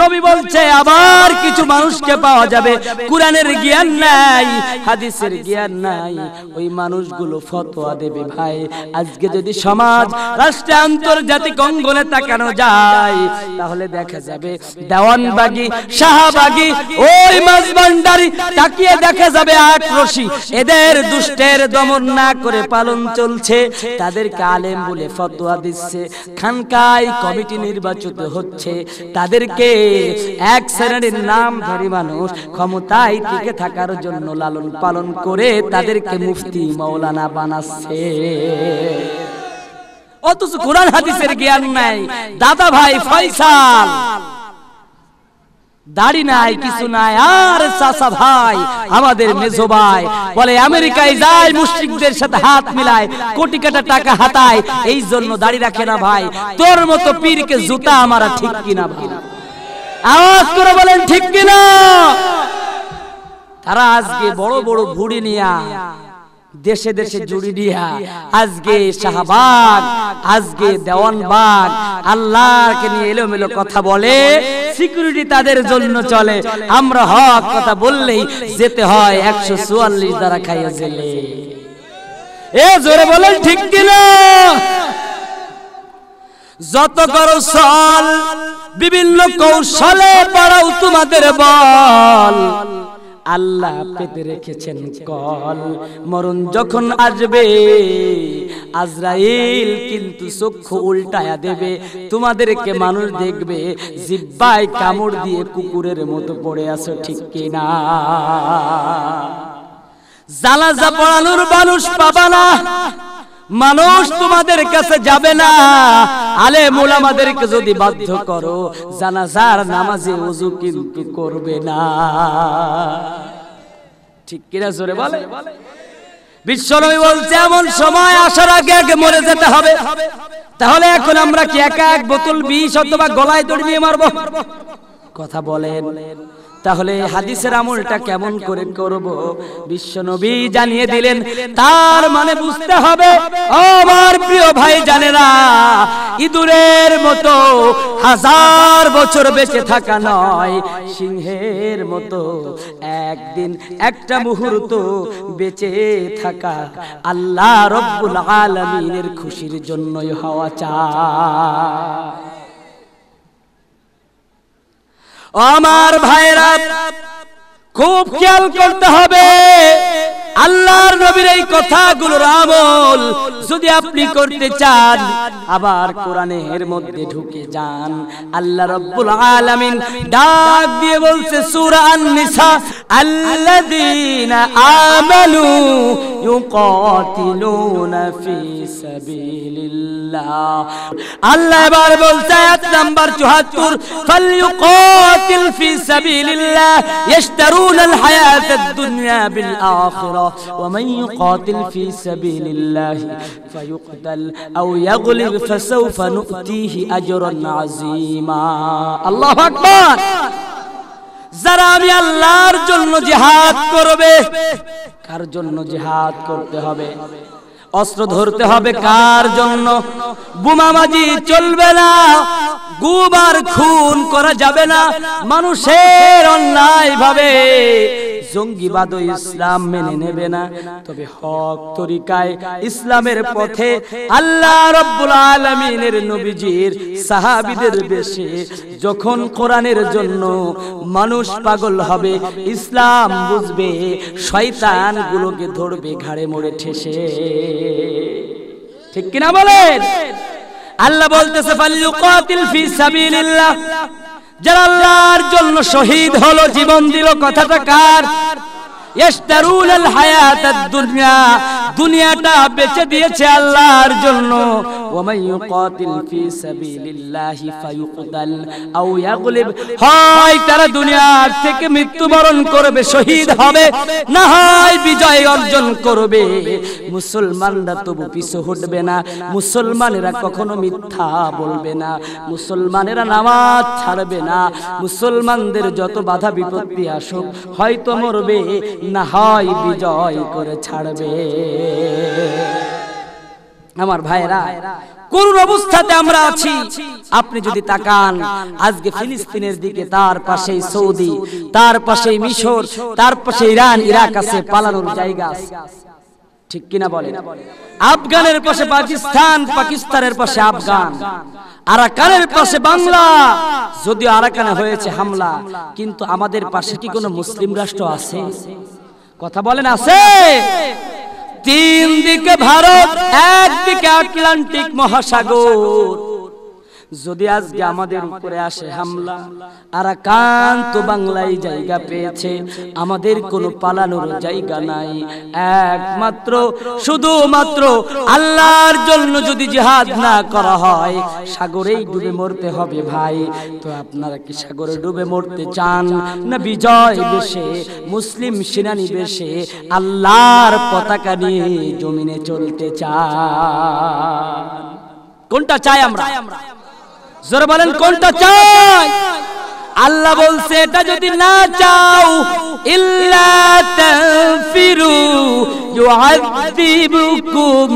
নবী বলছে আবার কিছু মানুষকে পাওয়া যাবে কোরআনের জ্ঞান নাই হাদিসের জ্ঞান নাই ওই মানুষগুলো ফতোয়া দেবে ভাই আজকে যদি সমাজ রাষ্ট্রে আন্তর্জাতিক অঙ্গনে তাকানো যায় তাহলে দেখা যাবে দেওয়ানবাগি শাহবাগি ওই মাঝবান্ডারি তাকিয়ে দেখা যাবে এদের দুষ্টের দমন না করে পালন চলছে তাদের আলেম বলে ফতোয়া দিচ্ছে খানকায় কমিটি নির্বাচিত হচ্ছে তাদের থেকে এক শ্রেণীর নাম ধরি মানুষ ক্ষমতায় টিকে থাকার জন্য লালন পালন করে তাদেরকে মুফতি মৌলানা বানাচ্ছে অথচ কোরআন হাদিসের জ্ঞান নাই দাদা ভাই ফয়সাল দাড়ি নাই কিছু নাই আর চাচা ভাই আমাদের মেজো ভাই বলে আমেরিকায় যায় মুসলিমদের সাথে হাত মিলায় কোটি কাটা টাকা হাতায় এই জন্য দাড়ি রাখে না ভাই তোর মতো পীরকে জুতা আমারা ঠিক কিনা ভাই আওয়াজ করে বলেন ঠিক কিনা তারা আজকে বড় বড় ভুড়ি নিয়া দেশে দেশে জুড়ি দিয়া আজকে শাহবাগ আজকে দেওয়ানবাগ আল্লাহকে নিয়ে এলোমেলো কথা বলে সিকিউরিটি তাদের জন্য চলে আমরা হক কথা বললেই যেতে হয় একশো চুয়াল্লিশ দ্বারা খাইয়া জেলে এ জোরে বলেন ঠিক কিনা যত সাল বিভিন্ন কৌশলে পড়াও তোমাদের বল আল্লাহ পেতে রেখেছেন কল মরণ যখন আসবে আজরাইল কিন্তু চক্ষু উল্টায়া দেবে তোমাদেরকে মানুষ দেখবে জিব্বায় কামড় দিয়ে কুকুরের মতো পড়ে আছো ঠিক কিনা জালাজা পড়ানোর মানুষ পাবা না মানুষ তোমাদের কাছে যাবে না আলে মোলামাদেরকে যদি বাধ্য করো জানাজার নামাজে উজু কিন্তু করবে না ঠিক কিনা জোরে বলে বিশ্বনবী বলছে এমন সময় আসার আগে আগে মরে যেতে হবে তাহলে এখন আমরা কি একা এক বোতল বিষ অথবা গলায় দড়ি দিয়ে মারবো কথা বলেন তাহলে হাদিসের আমলটা কেমন করে করব বিশ্বনবী জানিয়ে দিলেন তার মানে, মানে বুঝতে হবে আমার প্রিয় ভাই জানে না ইঁদুরের মতো হাজার বছর বেঁচে থাকা নয় সিংহের মতো একদিন একটা মুহূর্ত বেঁচে থাকা আল্লাহ রব্বুল আলমিনের খুশির জন্যই হওয়া চায় আমার ভাইরা খুব ख्याल করতে হবে আল্লাহর নবীর এই কথাগুলোর আমল যদি আপনি করতে চান আবার কোরআনের মধ্যে ঢুকে যান আল্লাহ রব্বুল আলামিন ডাক দিয়ে বলছে সূরা আন-নিসা আল্লাযীনা আমানু ইউকাতিলুনা ফি সাবিলিল্লাহ আল্লাহ এবার বলছে এক নাম্বার 74 ফাল ইউকাতিল ফি সাবিলিল্লাহ ইশতারুনা আল হায়াতাদ দুনিয়া বিল আখিরাহ ومن يقاتل في سبيل الله فيقتل أو يغلب فسوف نؤتيه أجرا عظيما الله أكبر যারা আমি আল্লাহর জন্য জিহাদ করবে কার জন্য জিহাদ করতে হবে অস্ত্র ধরতে হবে কার জন্য বুমামাজি চলবে না গুবার খুন করা যাবে না মানুষের অন্যায় ভাবে জঙ্গিবাদ ইসলাম মেনে নেবে না তবে হক তরিকায় ইসলামের পথে আল্লাহ রব্বুল আলমিনের নবীজির সাহাবিদের বেশে যখন কোরআনের জন্য মানুষ পাগল হবে ইসলাম বুঝবে শয়তান গুলোকে ধরবে ঘাড়ে মরে ঠেসে ঠিক কিনা বলেন আল্লাহ বলতেছে ফাল্লুকাতিল ফি সাবিলিল্লাহ যারা আল্লাহর জন্য শহীদ হলো জীবন দিল কথাটা কার দুনিয়াটা বেচে দিয়েছে আল্লাহর জন্য তারা দুনিয়ার থেকে মৃত্যুবরণ করবে শহীদ হবে না বিজয় অর্জন করবে মুসলমানরা তবু পিছু হটবে না মুসলমানেরা কখনো মিথ্যা বলবে না মুসলমানেরা নামাজ ছাড়বে না মুসলমানদের যত বাধা বিপত্তি আসুক হয়তো মরবে না হয় বিজয় করে ছাড়বে আমার ভাইরা অবস্থাতে আমরা আছি আপনি যদি তাকান আজকে ফিলিস্তিনের দিকে তার সৌদি তার মিশর তার পাশে ইরান ইরাক আছে পালানোর জায়গা ঠিক কিনা বলে আফগানের পাশে পাকিস্তান পাকিস্তানের পাশে আফগান আরাকানের পাশে বাংলা যদিও আরাকানে হয়েছে হামলা কিন্তু আমাদের পাশে কি কোনো মুসলিম রাষ্ট্র আছে কথা বলেন আছে তিন দিকে ভারত একদিকে আটলান্টিক মহাসাগর যদি আজকে আমাদের উপরে আসে হামলা আরাকান কান্ত বাংলায় জায়গা পেয়েছে আমাদের কোনো পালানোর জায়গা নাই একমাত্র শুধুমাত্র আল্লাহর জন্য যদি জিহাদ না করা হয় সাগরেই ডুবে মরতে হবে ভাই তো আপনারা কি সাগরে ডুবে মরতে চান না বিজয় বেশে মুসলিম সেনানিবেশে আল্লাহর পতাকা নিয়ে জমিনে চলতে চান কোনটা চাই আমরা জোরে বলেন কোনটা চাই আল্লাহ বলছে এটা যদি না চাও ইল্লা তানফিরু ইউআযিবুকুম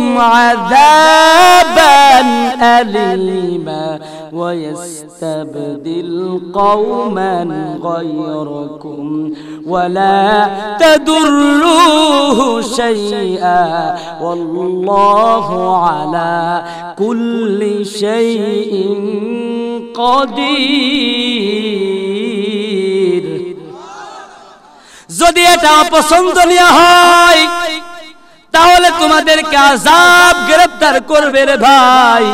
আযাবান আলিমা ويستبدل قوما غيركم ولا تدروه شيئا والله على كل شيء قدير যদি এটা يا হয় তাহলে তোমাদেরকে আজাব গ্রেফতার করবে রে ভাই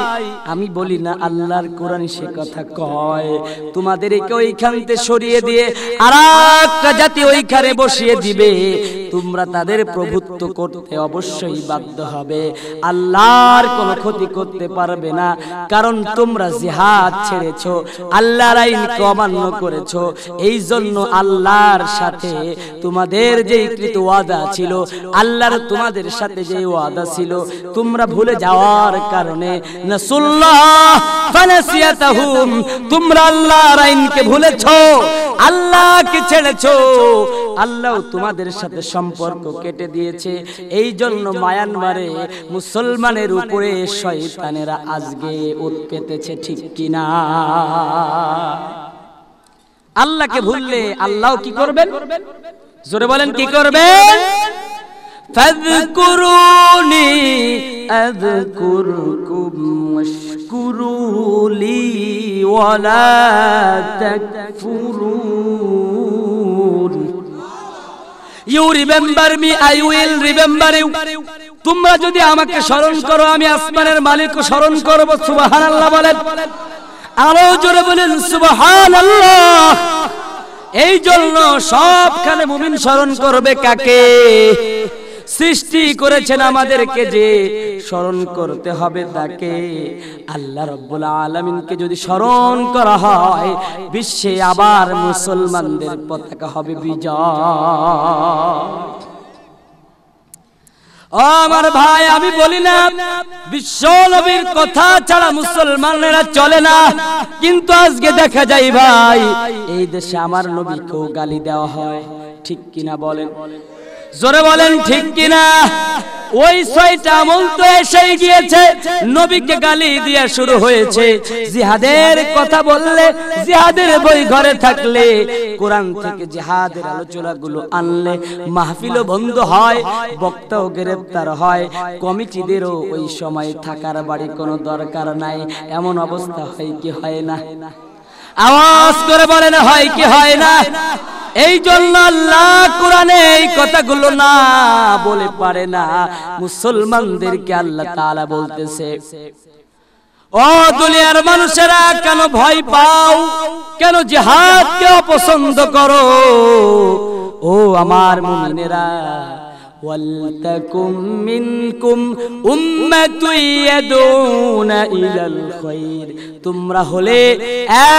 আমি বলি না আল্লাহর কোরআন সে কথা কয় তোমাদেরকে ওইখানতে সরিয়ে দিয়ে আর একটা জাতি ওইখানে বসিয়ে দিবে তোমরা তাদের প্রভুত্ব করতে অবশ্যই বাধ্য হবে আল্লাহর কোন ক্ষতি করতে পারবে না কারণ তোমরা জিহাদ ছেড়েছ আল্লাহর আইনকে অমান্য করেছ এই জন্য আল্লাহর সাথে তোমাদের যে কৃত ওয়াদা ছিল আল্লাহর তোমাদের সাথে যে ওয়াদা ছিল তোমরা ভুলে যাওয়ার কারণে তোমরা আল্লাহর আইনকে ভুলেছ আল্লাহকে ছেড়েছ আল্লাহ তোমাদের সাথে সম্পর্ক কেটে দিয়েছে এই জন্য মায়ানমারে মুসলমানের উপরে শয়তানেরা আজকে উৎ পেতেছে ঠিক কিনা আল্লাহকে ভুললে আল্লাহ কি করবেন জোরে বলেন কি করবেন فاذكروني أذكركم واشكروا لي ولا تكفرون you remember me I will remember you তোমরা যদি আমাকে স্মরণ করো আমি আসমানের মালিক স্মরণ করব সুবহানাল্লাহ বলেন আরো জোরে বলেন সুবহানাল্লাহ এই জন্য সবখানে মুমিন স্মরণ করবে কাকে সৃষ্টি করেছেন আমাদেরকে যে স্মরণ করতে হবে তাকে আল্লাহ রব্বুল আলমিনকে যদি স্মরণ করা হয় বিশ্বে আবার মুসলমানদের পতাকা হবে বিজয় আমার ভাই আমি বলি না বিশ্ব নবীর কথা ছাড়া মুসলমানেরা চলে না কিন্তু আজকে দেখা যায় ভাই এই দেশে আমার নবীকেও গালি দেওয়া হয় ঠিক কিনা বলেন জোরে বলেন ঠিক কিনা ওই ছয়টা আমল তো এসে গিয়েছে নবীকে গালি দিয়ে শুরু হয়েছে জিহাদের কথা বললে জিহাদের বই ঘরে থাকলে কোরআন থেকে জিহাদের আলোচনাগুলো আনলে মাহফিলও বন্ধ হয় বক্তাও গ্রেফতার হয় কমিটিদেরও ওই সময় থাকার বাড়ি কোনো দরকার নাই এমন অবস্থা হয় কি হয় না আওয়াজ করে বলেন হয় কি হয় না এই জন্য আল্লাহ কোরআনে এই কথাগুলো না বলে পারে না মুসলমানদেরকে আল্লাহ তাআলা বলতেছে ও দুনিয়ার মানুষেরা কেন ভয় পাও কেন জিহাদকে অপছন্দ করো ও আমার মুমিনেরা ولتكن منكم أمة يدعون إلى الخير তোমরা হলে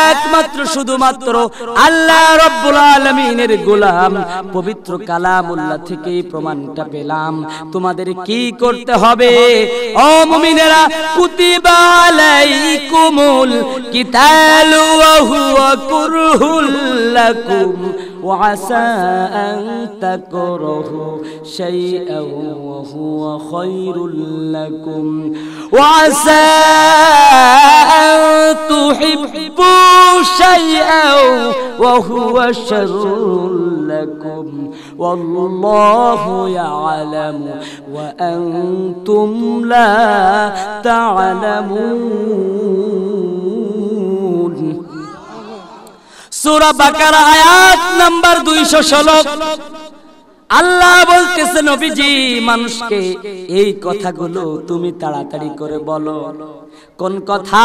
একমাত্র শুধুমাত্র আল্লাহ রব্বুল আলমিনের গোলাম পবিত্র কালামুল্লাহ থেকেই প্রমাণটা পেলাম তোমাদের কি করতে হবে ও মুমিনেরা কুতিবা আলাইকুমুল কিতালু অহু হুয়া কুরহুল وعسى أن تكرهوا شيئا وهو خير لكم وعسى أن تحبوا شيئا وهو شر لكم والله يعلم وأنتم لا تعلمون সুরা বাকারা আয়াত নাম্বার ষোলো আল্লাহ বলতেছে নবীজি মানুষকে এই কথাগুলো তুমি তাড়াতাড়ি করে বলো কোন কথা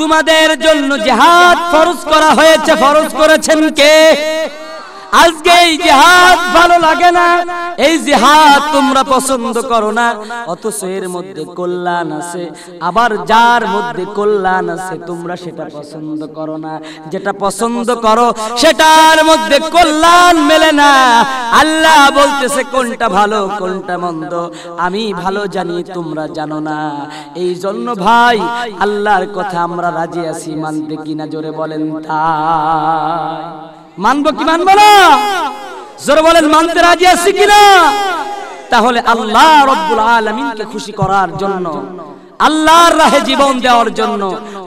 তোমাদের জন্য জেহাদ ফরজ করা হয়েছে ফরজ করেছেন কে আজকে এই জিহাদ ভালো লাগে না এই জিহাদ তোমরা পছন্দ করো না অথচ এর মধ্যে কল্যাণ আছে আবার যার মধ্যে কল্যাণ আছে তোমরা সেটা পছন্দ করো না যেটা পছন্দ করো সেটার মধ্যে কল্যাণ মেলে না আল্লাহ বলতেছে কোনটা ভালো কোনটা মন্দ আমি ভালো জানি তোমরা জানো না এই জন্য ভাই আল্লাহর কথা আমরা রাজি আছি মানতে কিনা জোরে বলেন তা মানবো কি মানবো না জোর বলেন মানতে রাজি আছি কিনা তাহলে আল্লাহ রব্বুল আলমিনকে খুশি করার জন্য আল্লাহর রাহে জীবন দেওয়ার জন্য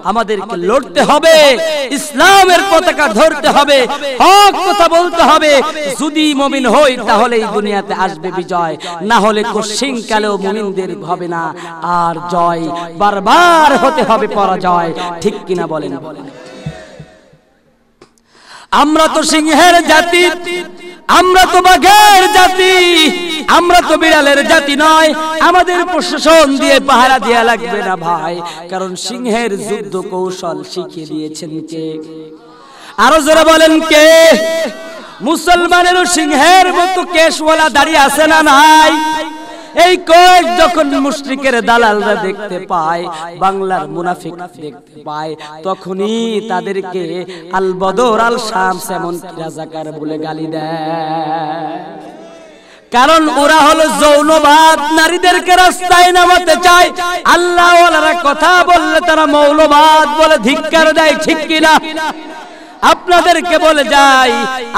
আমাদেরকে লড়তে হবে ইসলামের পতাকা ধরতে হবে হক কথা বলতে হবে যদি মুমিন হই তাহলে এই দুনিয়াতে আসবে বিজয় না হলে কোশ্চিন কালেও মুমিনদের হবে না আর জয় বারবার হতে হবে পরাজয় ঠিক কিনা বলেন বলেন আমরা তো সিংহের জাতি আমরা তো বাঘের জাতি আমরা তো বিড়ালের জাতি নয় আমাদের প্রশাসন দিয়ে পাহারা দেয়া লাগবে না ভাই কারণ সিংহের যুদ্ধ কৌশল শিখিয়ে দিয়েছেন কে আরো যারা বলেন কে মুসলমানেরও সিংহের মতো কেশওয়ালা দাঁড়িয়ে আছে না নাই এই কোষ যখন মুশরিকের দালালরা দেখতে পায় বাংলার মুনাফিক দেখতে পায় তখনই তাদেরকে আল বদর আল শামস এমন রাজাকার বলে গালি দেয় কারণ ওরা হলো যৌনবাদ নারীদেরকে রাস্তায় নামাতে চায় আল্লাহ কথা বললে তারা মৌলবাদ বলে ধিক্কার দেয় ঠিক কিনা আপনাদেরকে বলে যাই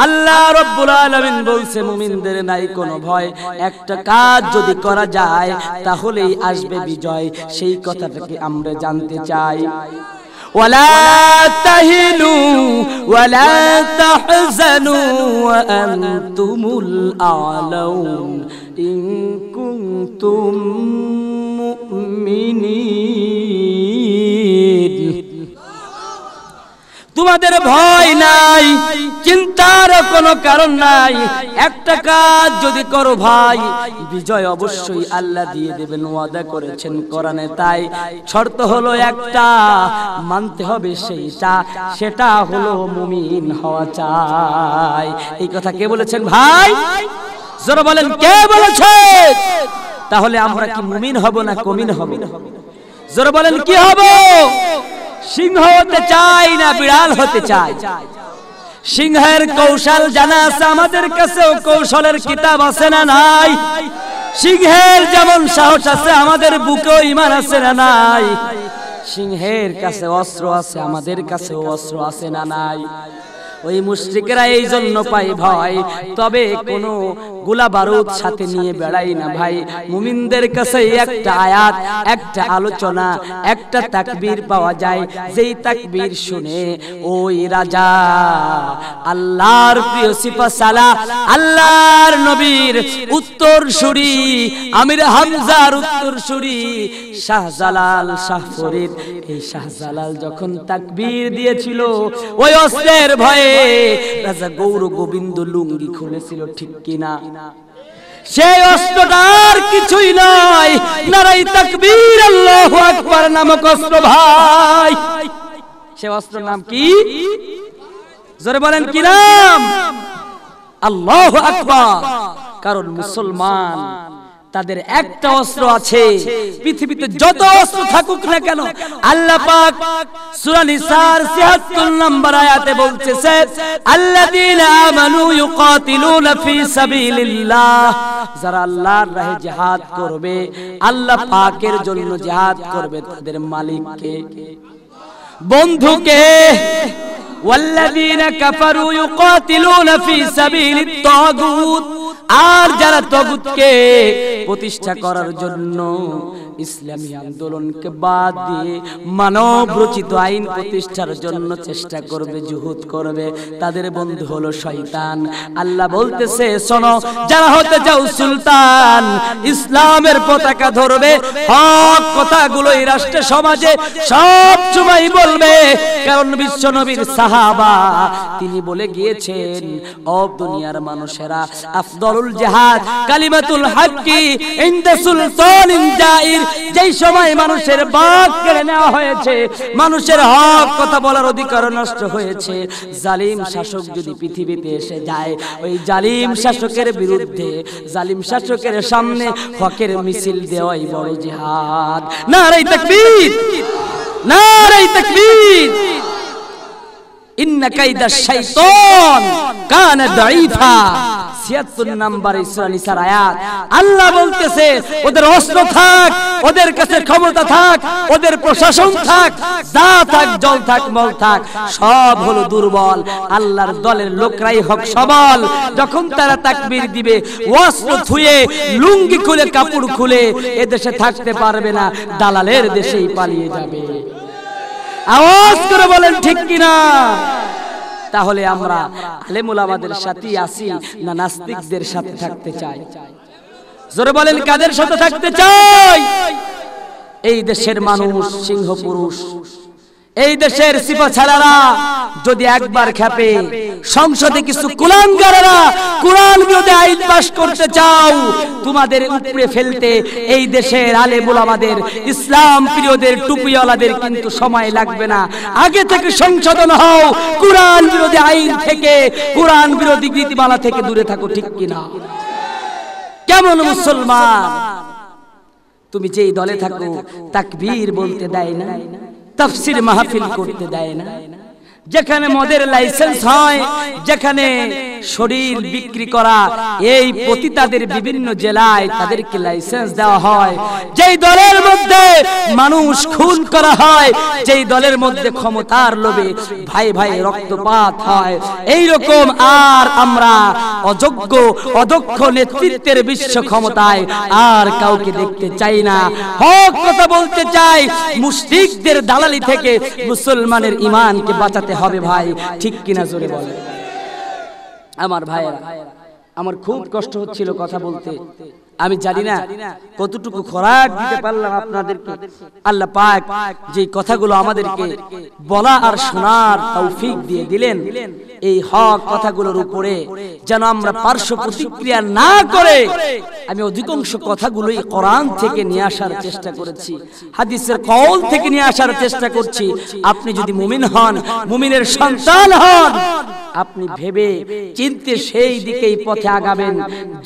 আল্লাহ রব্বুল আলামিন বলছে মুমিনদের নাই কোনো ভয় একটা কাজ যদি করা যায় তাহলেই আসবে বিজয় সেই কথাটাকে আমরা জানতে চাই ولا تهنوا ولا تحزنوا وأنتم الأعلون إن كنتم مؤمنين তোমাদের ভয় নাই চিন্তার কোনো কারণ নাই একটা কাজ যদি করো ভাই বিজয় অবশ্যই আল্লাহ দিয়ে দেবেন ওয়াদা করেছেন কোরআনে তাই শর্ত হলো একটা মানতে হবে সেইটা সেটা হলো মুমিন হওয়া চাই এই কথা কে বলেছেন ভাই যারা বলেন কে বলেছে তাহলে আমরা কি মুমিন হব না কমিন হব যারা বলেন কি হব সিংহ হতে চাই না বিড়াল হতে চাই সিংহের কৌশল জানা আছে আমাদের কাছে কৌশলের কিতাব আছে না নাই সিংহের যেমন সাহস আছে আমাদের বুকেও ইমান আছে না নাই সিংহের কাছে অস্ত্র আছে আমাদের কাছে অস্ত্র আছে না নাই ওই মুশ্রিকেরা এই জন্য পায় ভয় তবে কোনো গোলা বারুদ সাথে নিয়ে বেড়াই না ভাই মুমিনদের কাছে একটা আয়াত একটা আলোচনা একটা তাকবীর পাওয়া যায় যেই তাকবীর শুনে ওই রাজা আল্লাহর প্রিয় সিফা সালা আল্লাহর নবীর উত্তর সুরি আমির হামজার উত্তর সুরি শাহজালাল শাহ ফরিদ এই শাহজালাল যখন তাকবীর দিয়েছিল ওই অস্ত্রের ভয়ে রাজা গৌর গোবিন্দ লুঙ্গি খুলেছিল ঠিক কিনা সেই অস্ত্রটার কিছুই নাই নারাই তাকবীর আল্লাহু আকবার নামক অস্ত্র ভাই সে অস্ত্র নাম কি জোরে বলেন কি নাম আল্লাহু আকবার কারণ মুসলমান তাদের একটা অস্ত্র আছে পৃথিবীতে যত অস্ত্র থাকুক না কেন আল্লাহ পাক সূরা নিসার 76 নম্বর আয়াতে বলছে আল্লাযীনা আমানু ইউকাতিলুনা ফি সাবিলিল্লাহ যারা আল্লাহর রাহে জিহাদ করবে আল্লাহ পাকের জন্য জিহাদ করবে তাদের মালিককে বন্ধুকে والذين كفروا يقاتلون في سبيل الطاغوت আর যারা তগুতকে প্রতিষ্ঠা করার জন্য ইসলামী আন্দোলনকে বাদ দিয়ে মানব রচিত আইন প্রতিষ্ঠার জন্য চেষ্টা করবে জুহুদ করবে তাদের বন্ধু হলো শয়তান আল্লাহ বলতেছে শোনো যারা হতে যাও সুলতান ইসলামের পতাকা ধরবে সব কথাগুলো এই রাষ্ট্র সমাজে সব সময় বলবে কারণ বিশ্ব নবীর সাহাবা তিনি বলে গিয়েছেন অব দুনিয়ার মানুষেরা আফদলুল জাহাজ কালিমাতুল হাক্কি ইনদা সুলতান জাইর যেই সময় মানুষের বাঘ কেড়ে নেওয়া হয়েছে মানুষের হক কথা বলার অধিকার নষ্ট হয়েছে জালিম শাসক যদি পৃথিবীতে এসে যায় ওই জালিম শাসকের বিরুদ্ধে জালিম শাসকের সামনে হকের মিছিল দেওয়াই বড় জিহাদ না রে তাকবীর না রে তাকবীর ইন্না কাইদা শাইতান কান দাইফা ছিয়াত্তর নাম্বার ইসরানিসার আয়াত আল্লাহ বলতেছে ওদের অস্ত্র থাক ওদের কাছে ক্ষমতা থাক ওদের প্রশাসন থাক থাক জল থাক মল থাক সব হলো দুর্বল আল্লাহর দলের লোকরাই হোক সবল যখন তারা তাকবীর দিবে অস্ত্র ধুয়ে লুঙ্গি খুলে কাপড় খুলে এদেশে থাকতে পারবে না দালালের দেশেই পালিয়ে যাবে আওয়াজ করে বলেন ঠিক কিনা তাহলে আমরা আলেমুল আমাদের সাথে আসি না নাস্তিকদের সাথে থাকতে চাই জোরে বলেন কাদের সাথে থাকতে চাই এই দেশের মানুষ সিংহ পুরুষ এই দেশের সিপা ছাড়ারা যদি একবার খেপে সংসদে কিছু কুলাঙ্গারেরা কুরআন বিরোধী আইন পাস করতে চাও তোমাদের উপরে ফেলতে এই দেশের আলে বোলামাদের ইসলাম প্রিয়দের টুপিওয়ালাদের কিন্তু সময় লাগবে না আগে থেকে সংশোধন হও কুরআন বিরোধী আইন থেকে কুরআন বিরোধী গীতিমালা থেকে দূরে থাকো ঠিক কিনা কেমন মুসলমান তুমি যেই দলে থাকো তাকবীর বলতে দেয় না তফসির মাহফিল করতে দেয় না যেখানে মদের লাইসেন্স হয় যেখানে শরীর বিক্রি করা এই পতিতাদের বিভিন্ন জেলায় তাদেরকে লাইসেন্স দেওয়া হয় যেই দলের মধ্যে মানুষ খুন করা হয় যেই দলের মধ্যে ক্ষমতার লোভে ভাই ভাই রক্তপাত হয় এই রকম আর আমরা অযোগ্য অদক্ষ নেতৃত্বের বিশ্ব ক্ষমতায় আর কাউকে দেখতে চাই না হক কথা বলতে চাই মুশরিকদের দালালি থেকে মুসলমানের ইমানকে বাঁচাতে হবে ভাই ঠিক কিনা জোরে বলে আমার ভাইয়েরা আমার খুব কষ্ট হচ্ছিল কথা বলতে আমি জানি না কতটুকু খোরাক দিতে পারলাম আপনাদেরকে আল্লাহ পাক যে কথাগুলো আমাদেরকে বলা আর শোনার তৌফিক দিয়ে দিলেন এই হক কথাগুলোর উপরে যেন আমরা পার্শ্ব প্রতিক্রিয়া না করে আমি অধিকাংশ কথাগুলোই কোরআন থেকে নিয়ে আসার চেষ্টা করেছি হাদিসের কল থেকে নিয়ে আসার চেষ্টা করছি আপনি যদি মুমিন হন মুমিনের সন্তান হন আপনি ভেবে চিনতে সেই দিকেই পথে আগাবেন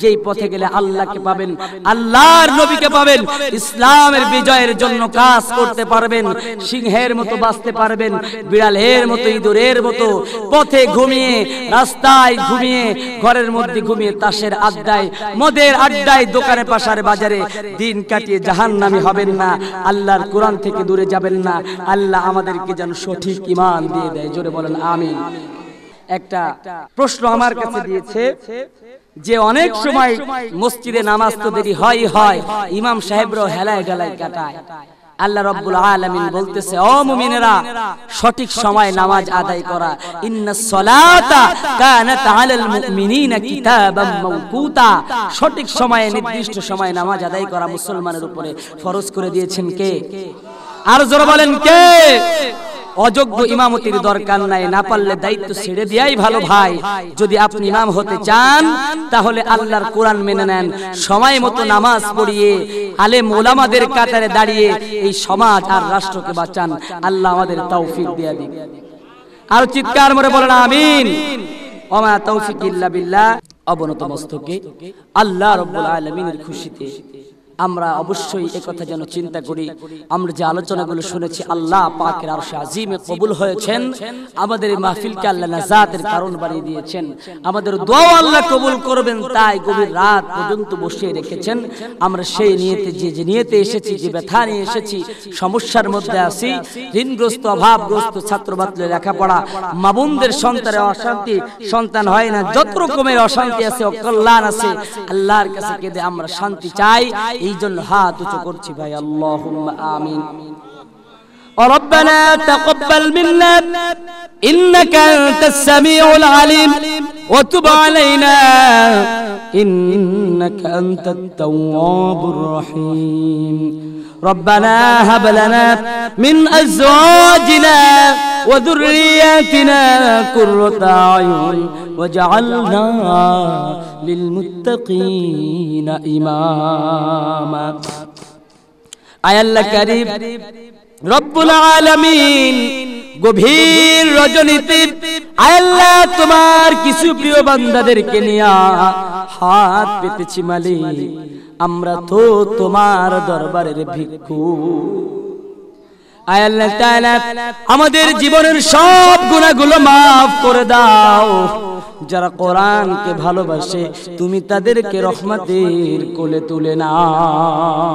যেই পথে গেলে আল্লাহকে পাবেন পাবেন আল্লাহর নবীকে পাবেন ইসলামের বিজয়ের জন্য কাজ করতে পারবেন সিংহের মতো বাঁচতে পারবেন বিড়ালের মতো ইঁদুরের মতো পথে ঘুমিয়ে রাস্তায় ঘুমিয়ে ঘরের মধ্যে ঘুমিয়ে তাসের আড্ডায় মদের আড্ডায় দোকানে পাশার বাজারে দিন কাটিয়ে জাহান্নামী হবেন না আল্লাহর কোরআন থেকে দূরে যাবেন না আল্লাহ আমাদেরকে যেন সঠিক ইমান দিয়ে দেয় জোরে বলেন আমি একটা প্রশ্ন আমার কাছে দিয়েছে যে অনেক সময় মসজিদে নামাজ তো দেরি হয় হয় ইমাম সাহেবরাও হেলায় গেলায় কাটায় আল্লাহ রব্বুল আলামিন বলতেছে ও মুমিনেরা সঠিক সময় নামাজ আদায় করা ইন্নাস সালাতা কানাত আলাল মুমিনিনা কিতাবাম মাওকুতা সঠিক সময়ে নির্দিষ্ট সময়ে নামাজ আদায় করা মুসলমানের উপরে ফরজ করে দিয়েছেন কে আর জোর বলেন কে অযোগ্য ইমামতির দরকার নাই না পারলে দায়িত্ব ছেড়ে দেয়াই ভালো ভাই যদি আপনি ইমাম হতে চান তাহলে আল্লাহর কোরআন মেনে নেন সময় মতো নামাজ পড়িয়ে আলে মোলামাদের কাতারে দাঁড়িয়ে এই সমাজ আর রাষ্ট্রকে বাঁচান আল্লাহ আমাদের তৌফিক দিয়া দিন আর চিৎকার মরে বলেন আমিন ওমা তৌফিক ইল্লা বিল্লাহ অবনত মস্তকে আল্লাহ রব্বুল আলামিনের খুশিতে আমরা অবশ্যই কথা যেন চিন্তা করি আমরা যে আলোচনাগুলো শুনেছি আল্লাহ পাকের আর আজিমে কবুল হয়েছেন আমাদের এই মাহফিলকে আল্লাহ নাজাতের কারণ বানিয়ে দিয়েছেন আমাদের দোয়া আল্লাহ কবুল করবেন তাই গভীর রাত পর্যন্ত বসিয়ে রেখেছেন আমরা সেই নিয়েতে যে যে নিয়েতে এসেছি যে ব্যথা নিয়ে এসেছি সমস্যার মধ্যে আছি ঋণগ্রস্ত অভাবগ্রস্ত ছাত্রবাত্রের লেখাপড়া মাবুনদের সন্তানের অশান্তি সন্তান হয় না যত রকমের অশান্তি আছে অকল্যাণ আছে আল্লাহর কাছে কেঁদে আমরা শান্তি চাই এই জন্য হাত উঁচু করছি ভাই আল্লাহ আমিন ربنا تقبل منا إنك أنت السميع العليم وتب علينا إنك أنت التواب الرحيم ربنا هب لنا من أزواجنا وذرياتنا قرة أعين وجعلنا للمتقين إماما آية الله كريم رب العالمين গভীর রজনীতি আল্লাহ তোমার কিছু প্রিয় বান্দাদেরকে নিয়া হাত পেতেছি মালি আমরা তো তোমার দরবারের ভিক্ষু আমাদের জীবনের সব গুনাহগুলো maaf করে দাও যারা কোরআনকে ভালোবাসে তুমি তাদেরকে রহমতের কোলে তুলে নাও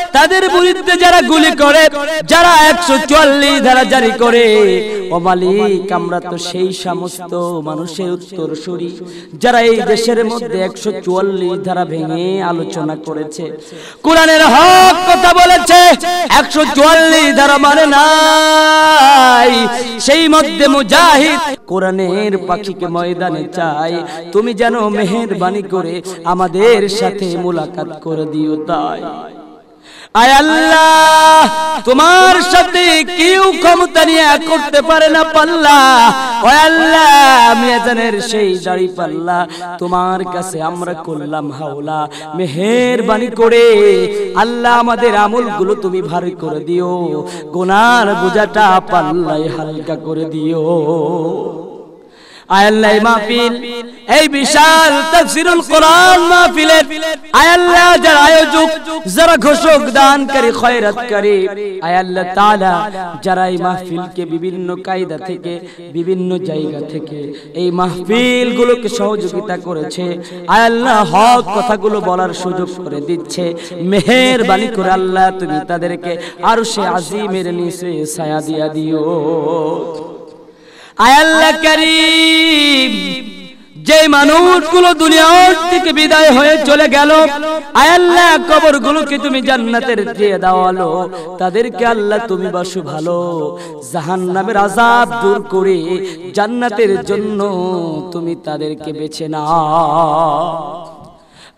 তাদের বিরুদ্ধে যারা গুলি করে যারা একশো চুয়াল্লিশ ধারা জারি করে ও মালিক আমরা তো সেই সমস্ত মানুষের সরি যারা এই দেশের মধ্যে একশো চুয়াল্লিশ ধারা ভেঙে আলোচনা করেছে কোরআনের হক কথা বলেছে একশো চুয়াল্লিশ ধারা মানে নাই সেই মধ্যে মুজাহিদ কোরআনের পাখিকে ময়দানে চাই তুমি যেন মেহেরবানি করে আমাদের সাথে মোলাকাত করে দিও তাই আয় তোমার সাথে কেউ ক্ষমতা নিয়ে করতে পারে না পাল্লা আল্লাহ মিয়াজানের সেই দাড়ি পাল্লা তোমার কাছে আমরা করলাম হাওলা মেহেরবানি করে আল্লাহ আমাদের আমলগুলো তুমি ভারী করে দিও গোনার বোঝাটা পাল্লায় হালকা করে দিও আয়াল্লাহ মাহফিল এই বিশাল তাফসিরুল কোরআন মাহফিলের আয়াল্লাহ আয়োজক যারা ঘোষক দানকারী খয়রাতকারী আয়াল্লাহ তাআলা যারা এই মাহফিলকে বিভিন্ন কায়দা থেকে বিভিন্ন জায়গা থেকে এই মাহফিলগুলোকে সহযোগিতা করেছে আয়াল্লাহ হক কথাগুলো বলার সুযোগ করে দিচ্ছে মেহেরবানি করে আল্লাহ তুমি তাদেরকে আরো সে নিচে ছায়া দিয়া দিও আয়াল্লা করিম যে মানুষগুলো দুনিয়ার থেকে বিদায় হয়ে চলে গেল আয়াল্লাহ কবরগুলোকে তুমি জান্নাতের দিয়ে দাওয়ালো তাদেরকে আল্লাহ তুমি বাসু ভালো জাহান নামের আযাব দূর করে জান্নাতের জন্য তুমি তাদেরকে বেছে না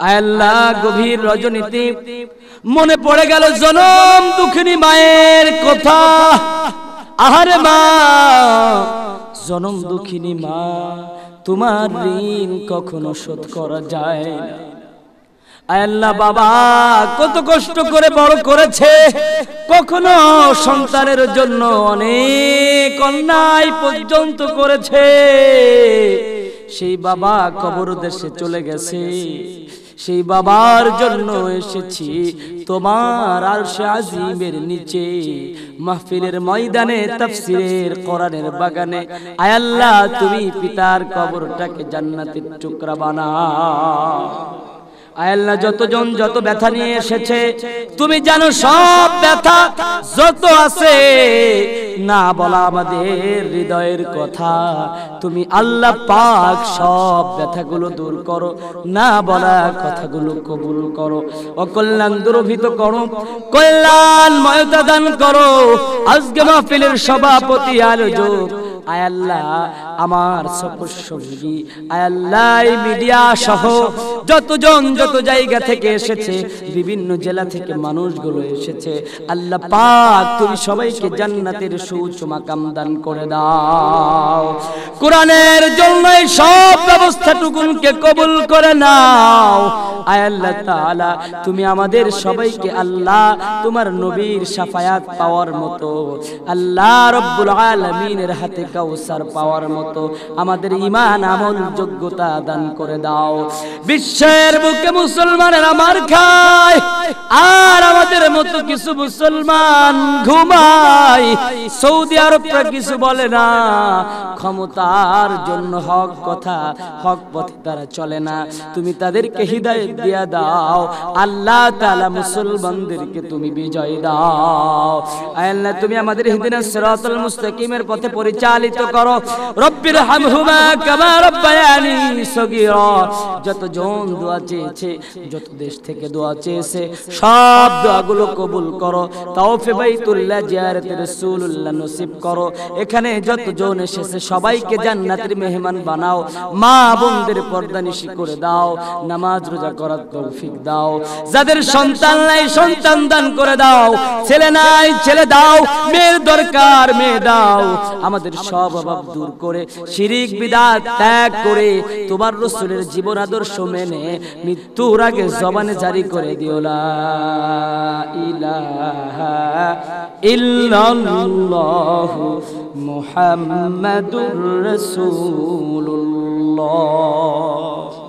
আয়াল্লাহ গভীর রজনীতি মনে পড়ে গেল জনম দুঃখিনী মায়ের কথা আহারে মা জনম দুঃখিনী মা তোমার ঋণ কখনো শোধ করা যায় না আল্লাহ বাবা কত কষ্ট করে বড় করেছে কখনো সন্তানের জন্য অনেক অন্যায় পর্যন্ত করেছে সেই বাবা কবর দেশে চলে গেছে সেই বাবার জন্য এসেছি তোমার আর আজিমের নিচে মাহফিলের ময়দানে তাফসিরের কোরআনের বাগানে আল্লাহ তুমি পিতার কবরটাকে জান্নাতের টুকরা বানা আল্লাহ যতজন যত ব্যথা নিয়ে এসেছে তুমি জানো সব ব্যথা যত আছে না বলা আমাদের হৃদয়ের কথা তুমি আল্লাহ পাক সব ব্যথাগুলো দূর করো না বলা কথাগুলো কবুল করো অকল্যাণ দুরভিত করো কল্যাণ ময়তা দান করো আজকে মাহফিলের সভাপতি আয়োজক আয়াল্লাহ আমার সপর সঙ্গী আয়াল্লাহ মিডিয়া সহ যতজন যত জায়গা থেকে এসেছে বিভিন্ন জেলা থেকে মানুষগুলো এসেছে আল্লাহ পাক তুমি সবাইকে জান্নাতের সৌচ মাকাম দান করে দাও কোরআনের জন্য সব ব্যবস্থা ব্যবস্থাটুকুনকে কবুল করে নাও আয় আল্লাহ তাআলা তুমি আমাদের সবাইকে আল্লাহ তোমার নবীর সাফায়াত পাওয়ার মতো আল্লাহ রব্বুল আলামিনের হাতে কাউসার পাওয়ার মতো আমাদের ইমান আমল যোগ্যতা দান করে দাও বিশ্বের বুকে মুসলমানের আমার খায় আর আমাদের মতো কিছু মুসলমান ঘুমায় সৌদি আরবটা কিছু বলে না ক্ষমতার জন্য হক কথা হক পথে তারা চলে না তুমি তাদেরকে হৃদয় দিয়া দাও আল্লাহ তালা মুসলমানদেরকে তুমি বিজয় দাও আল্লাহ তুমি আমাদের হিদিন সিরাতুল মুস্তাকিমের পথে পরিচালিত করো রব্বির হামহুমা কামা রব্বায়ানি সগীরা যত জন দোয়া চেয়েছে করেছে যত দেশ থেকে দোয়া চেয়েছে সব দোয়াগুলো কবুল করো তাওফে বাইতুল্লাহ জিয়ারতে রাসূলুল্লাহ নসিব করো এখানে যত জন এসেছে সবাইকে জান্নাতের মেহমান বানাও মা বোনদের পর্দা নিশি করে দাও নামাজ রোজা করার তৌফিক দাও যাদের সন্তান নাই সন্তান দান করে দাও ছেলে নাই ছেলে দাও মেয়ের দরকার মেয়ে দাও আমাদের সব অভাব দূর করে শিরিক বিদাত ত্যাগ করে তোমার রসুলের জীবন আদর্শ মেনে মৃত্যু তোরাকে জবানে জারি করে দিও ইল্লাল্লাহ রসুল্লাহ